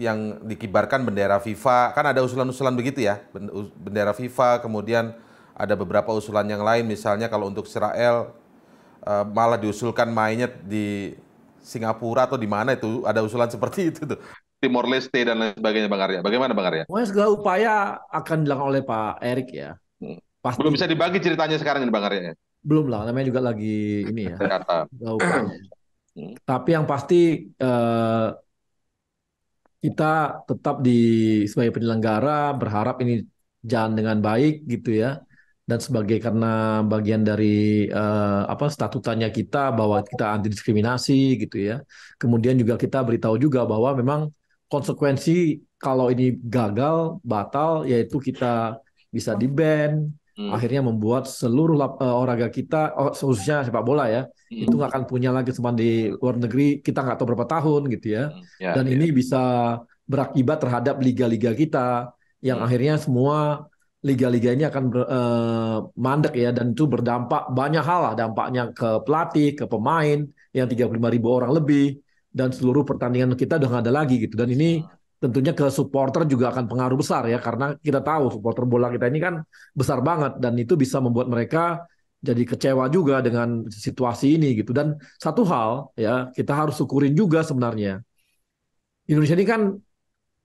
yang dikibarkan bendera FIFA kan ada usulan-usulan begitu ya bendera FIFA kemudian ada beberapa usulan yang lain misalnya kalau untuk Israel eh, malah diusulkan mainnya di Singapura atau di mana itu ada usulan seperti itu tuh Timor Leste dan lain sebagainya Bang Arya bagaimana Bang Arya? Pokoknya segala upaya akan dilakukan oleh Pak Erik ya. Hmm. Pasti. Belum bisa dibagi ceritanya sekarang ini Bang Arya. Ya? belum lah namanya juga lagi ini ya kan. hmm. tapi yang pasti uh, kita tetap di sebagai penyelenggara berharap ini jalan dengan baik gitu ya dan sebagai karena bagian dari uh, apa statutanya kita bahwa kita anti diskriminasi gitu ya. Kemudian juga kita beritahu juga bahwa memang konsekuensi kalau ini gagal batal yaitu kita bisa di ban hmm. akhirnya membuat seluruh lap, uh, olahraga kita oh, khususnya sepak bola ya hmm. itu nggak akan punya lagi teman di luar negeri kita nggak tahu berapa tahun gitu ya, hmm. ya dan ya. ini bisa berakibat terhadap liga-liga kita yang hmm. akhirnya semua liga-liga ini akan ber, uh, mandek ya dan itu berdampak banyak hal lah dampaknya ke pelatih ke pemain yang 35 ribu orang lebih dan seluruh pertandingan kita udah nggak ada lagi gitu dan ini hmm tentunya ke supporter juga akan pengaruh besar ya karena kita tahu supporter bola kita ini kan besar banget dan itu bisa membuat mereka jadi kecewa juga dengan situasi ini gitu dan satu hal ya kita harus syukurin juga sebenarnya Indonesia ini kan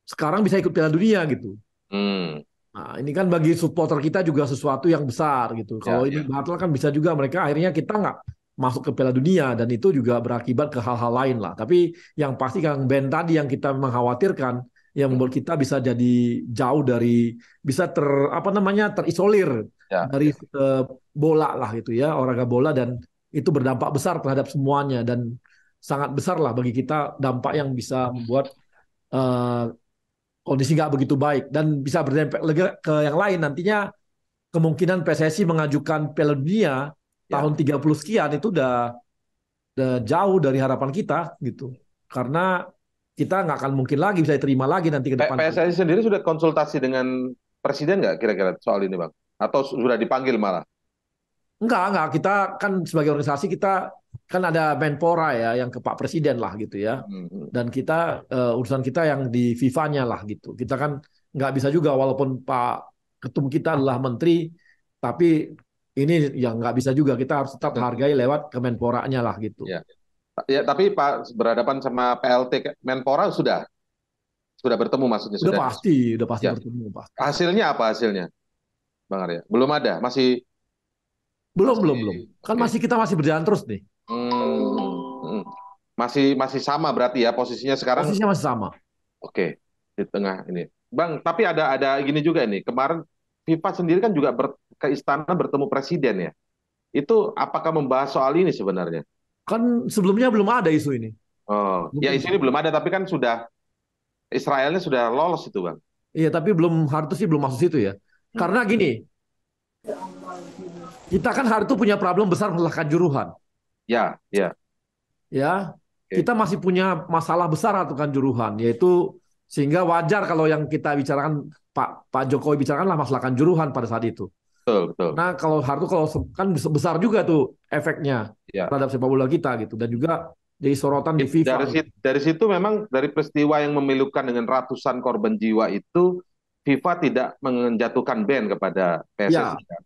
sekarang bisa ikut Piala Dunia gitu. Hmm. Nah, ini kan bagi supporter kita juga sesuatu yang besar gitu. Ya, Kalau ini ya. batal kan bisa juga mereka akhirnya kita nggak masuk ke Piala Dunia dan itu juga berakibat ke hal-hal lain lah. Tapi yang pasti Kang Ben tadi yang kita mengkhawatirkan yang membuat kita bisa jadi jauh dari bisa ter apa namanya terisolir ya. dari uh, bola lah gitu ya olahraga bola dan itu berdampak besar terhadap semuanya dan sangat besar lah bagi kita dampak yang bisa membuat uh, kondisi nggak begitu baik dan bisa berdampak ke yang lain nantinya kemungkinan PSSI mengajukan Piala Dunia ya. tahun 30 sekian itu udah, udah jauh dari harapan kita gitu. Karena kita nggak akan mungkin lagi bisa diterima lagi nanti ke depan. PSSI sendiri sudah konsultasi dengan presiden nggak kira-kira soal ini bang? Atau sudah dipanggil malah? Enggak, enggak. Kita kan sebagai organisasi kita kan ada Menpora ya yang ke Pak Presiden lah gitu ya. Hmm. Dan kita uh, urusan kita yang di FIFA-nya lah gitu. Kita kan nggak bisa juga walaupun Pak Ketum kita adalah menteri tapi ini ya nggak bisa juga kita harus tetap hargai lewat kemenporanya lah gitu. Ya. ya tapi Pak berhadapan sama PLT Menpora sudah sudah bertemu maksudnya sudah, sudah pasti sudah pasti ya. bertemu pasti. Hasilnya apa hasilnya, Bang Arya? Belum ada masih belum masih, belum belum kan okay. masih kita masih berjalan terus nih. Hmm, hmm, masih masih sama berarti ya posisinya sekarang. Posisinya masih sama. Oke di tengah ini, Bang. Tapi ada ada gini juga ini kemarin FIFA sendiri kan juga ber, ke istana bertemu presiden ya. Itu apakah membahas soal ini sebenarnya? Kan sebelumnya belum ada isu ini. Oh, ya Mungkin. ya isu ini belum ada tapi kan sudah Israelnya sudah lolos itu, Bang. Iya, tapi belum harus sih belum masuk situ ya. Karena gini, kita kan hari itu punya problem besar masalah kanjuruhan. Ya, ya. Ya, kita masih punya masalah besar atau kanjuruhan, yaitu sehingga wajar kalau yang kita bicarakan Pak Pak Jokowi bicarakanlah masalah kanjuruhan pada saat itu. Betul, betul. Nah, kalau Harto kalau kan besar juga tuh efeknya ya. terhadap sepak bola kita gitu dan juga jadi sorotan di FIFA. Dari situ, dari situ memang dari peristiwa yang memilukan dengan ratusan korban jiwa itu FIFA tidak menjatuhkan ban kepada PSSI. Ya. Kan.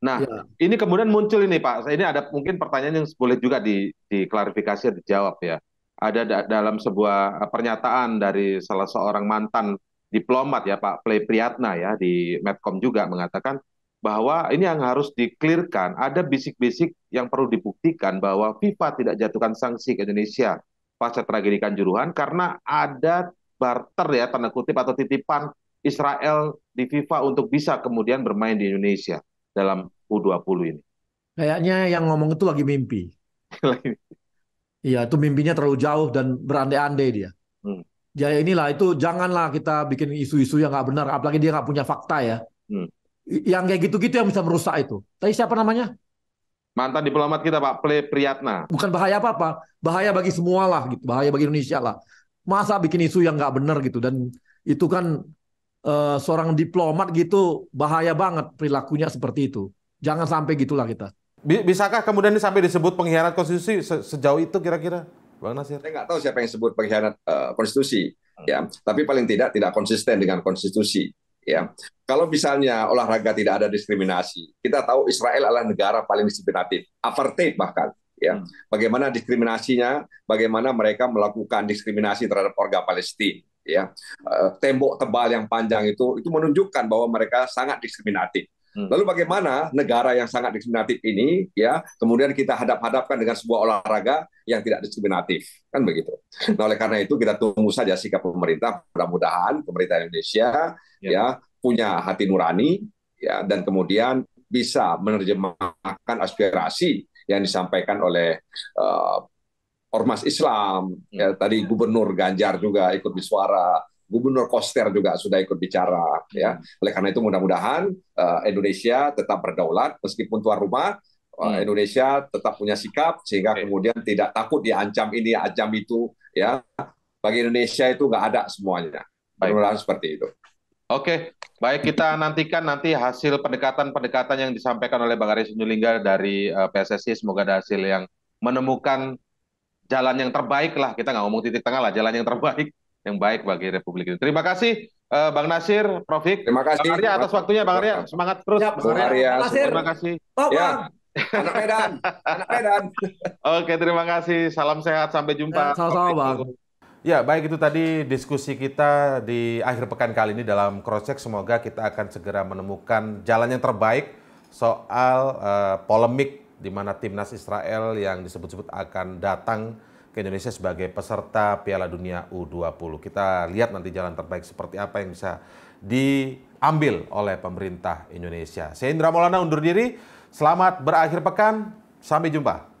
Nah, ya. ini kemudian muncul ini Pak. Ini ada mungkin pertanyaan yang boleh juga di diklarifikasi dijawab ya ada da dalam sebuah eh, pernyataan dari salah seorang mantan diplomat ya Pak Play Priyatna ya di Medcom juga mengatakan bahwa ini yang harus diklirkan ada bisik-bisik yang perlu dibuktikan bahwa FIFA tidak jatuhkan sanksi ke Indonesia pasca tragedi Kanjuruhan karena ada barter ya tanda kutip atau titipan Israel di FIFA untuk bisa kemudian bermain di Indonesia dalam U20 ini. Kayaknya yang ngomong itu lagi mimpi. Iya, itu mimpinya terlalu jauh dan berandai-andai dia. Hmm. Ya inilah itu janganlah kita bikin isu-isu yang nggak benar, apalagi dia nggak punya fakta ya. Hmm. Yang kayak gitu-gitu yang bisa merusak itu. Tapi siapa namanya? Mantan diplomat kita Pak Ple Priyatna. Bukan bahaya apa-apa, bahaya bagi semua lah gitu, bahaya bagi Indonesia lah. Masa bikin isu yang nggak benar gitu dan itu kan uh, seorang diplomat gitu bahaya banget perilakunya seperti itu. Jangan sampai gitulah kita. Bisakah kemudian ini sampai disebut pengkhianat konstitusi sejauh itu kira-kira, Bang Nasir? Saya nggak tahu siapa yang sebut pengkhianat uh, konstitusi, ya. Tapi paling tidak tidak konsisten dengan konstitusi, ya. Kalau misalnya olahraga tidak ada diskriminasi, kita tahu Israel adalah negara paling diskriminatif, apartheid bahkan, ya. Bagaimana diskriminasinya? Bagaimana mereka melakukan diskriminasi terhadap warga Palestina? ya eh, tembok tebal yang panjang itu itu menunjukkan bahwa mereka sangat diskriminatif Hmm. Lalu bagaimana negara yang sangat diskriminatif ini ya kemudian kita hadap-hadapkan dengan sebuah olahraga yang tidak diskriminatif kan begitu. Hmm. Nah oleh karena itu kita tunggu saja sikap pemerintah mudah-mudahan pemerintah Indonesia ya. ya punya hati nurani ya dan kemudian bisa menerjemahkan aspirasi yang disampaikan oleh uh, ormas Islam hmm. ya, tadi Gubernur Ganjar juga ikut bersuara Gubernur Koster juga sudah ikut bicara ya. Hmm. Oleh karena itu mudah-mudahan uh, Indonesia tetap berdaulat meskipun tuan rumah uh, Indonesia tetap punya sikap sehingga okay. kemudian tidak takut diancam ini ancam itu ya. Bagi Indonesia itu nggak ada semuanya. Mudah-mudahan seperti itu. Oke, baik kita nantikan nanti hasil pendekatan-pendekatan yang disampaikan oleh Bang Aris Sunulingga dari uh, eh, PSSI. Semoga ada hasil yang menemukan jalan yang terbaik lah. Kita nggak ngomong titik tengah lah, jalan yang terbaik yang baik bagi Republik ini. Terima kasih uh, Bang Nasir, Prof. Hik. Terima kasih. Bang Arya atas waktunya Bang Arya. Semangat terus Siap, Bang Arya. Terima kasih. Oh, ya. Anak Medan. Anak Medan. Oke, terima kasih. Salam sehat sampai jumpa. Ya, sama-sama, Bang. Ya, baik itu tadi diskusi kita di akhir pekan kali ini dalam cross check semoga kita akan segera menemukan jalan yang terbaik soal uh, polemik di mana timnas Israel yang disebut-sebut akan datang ke Indonesia sebagai peserta Piala Dunia U20. Kita lihat nanti jalan terbaik seperti apa yang bisa diambil oleh pemerintah Indonesia. Saya Indra Maulana undur diri. Selamat berakhir pekan. Sampai jumpa.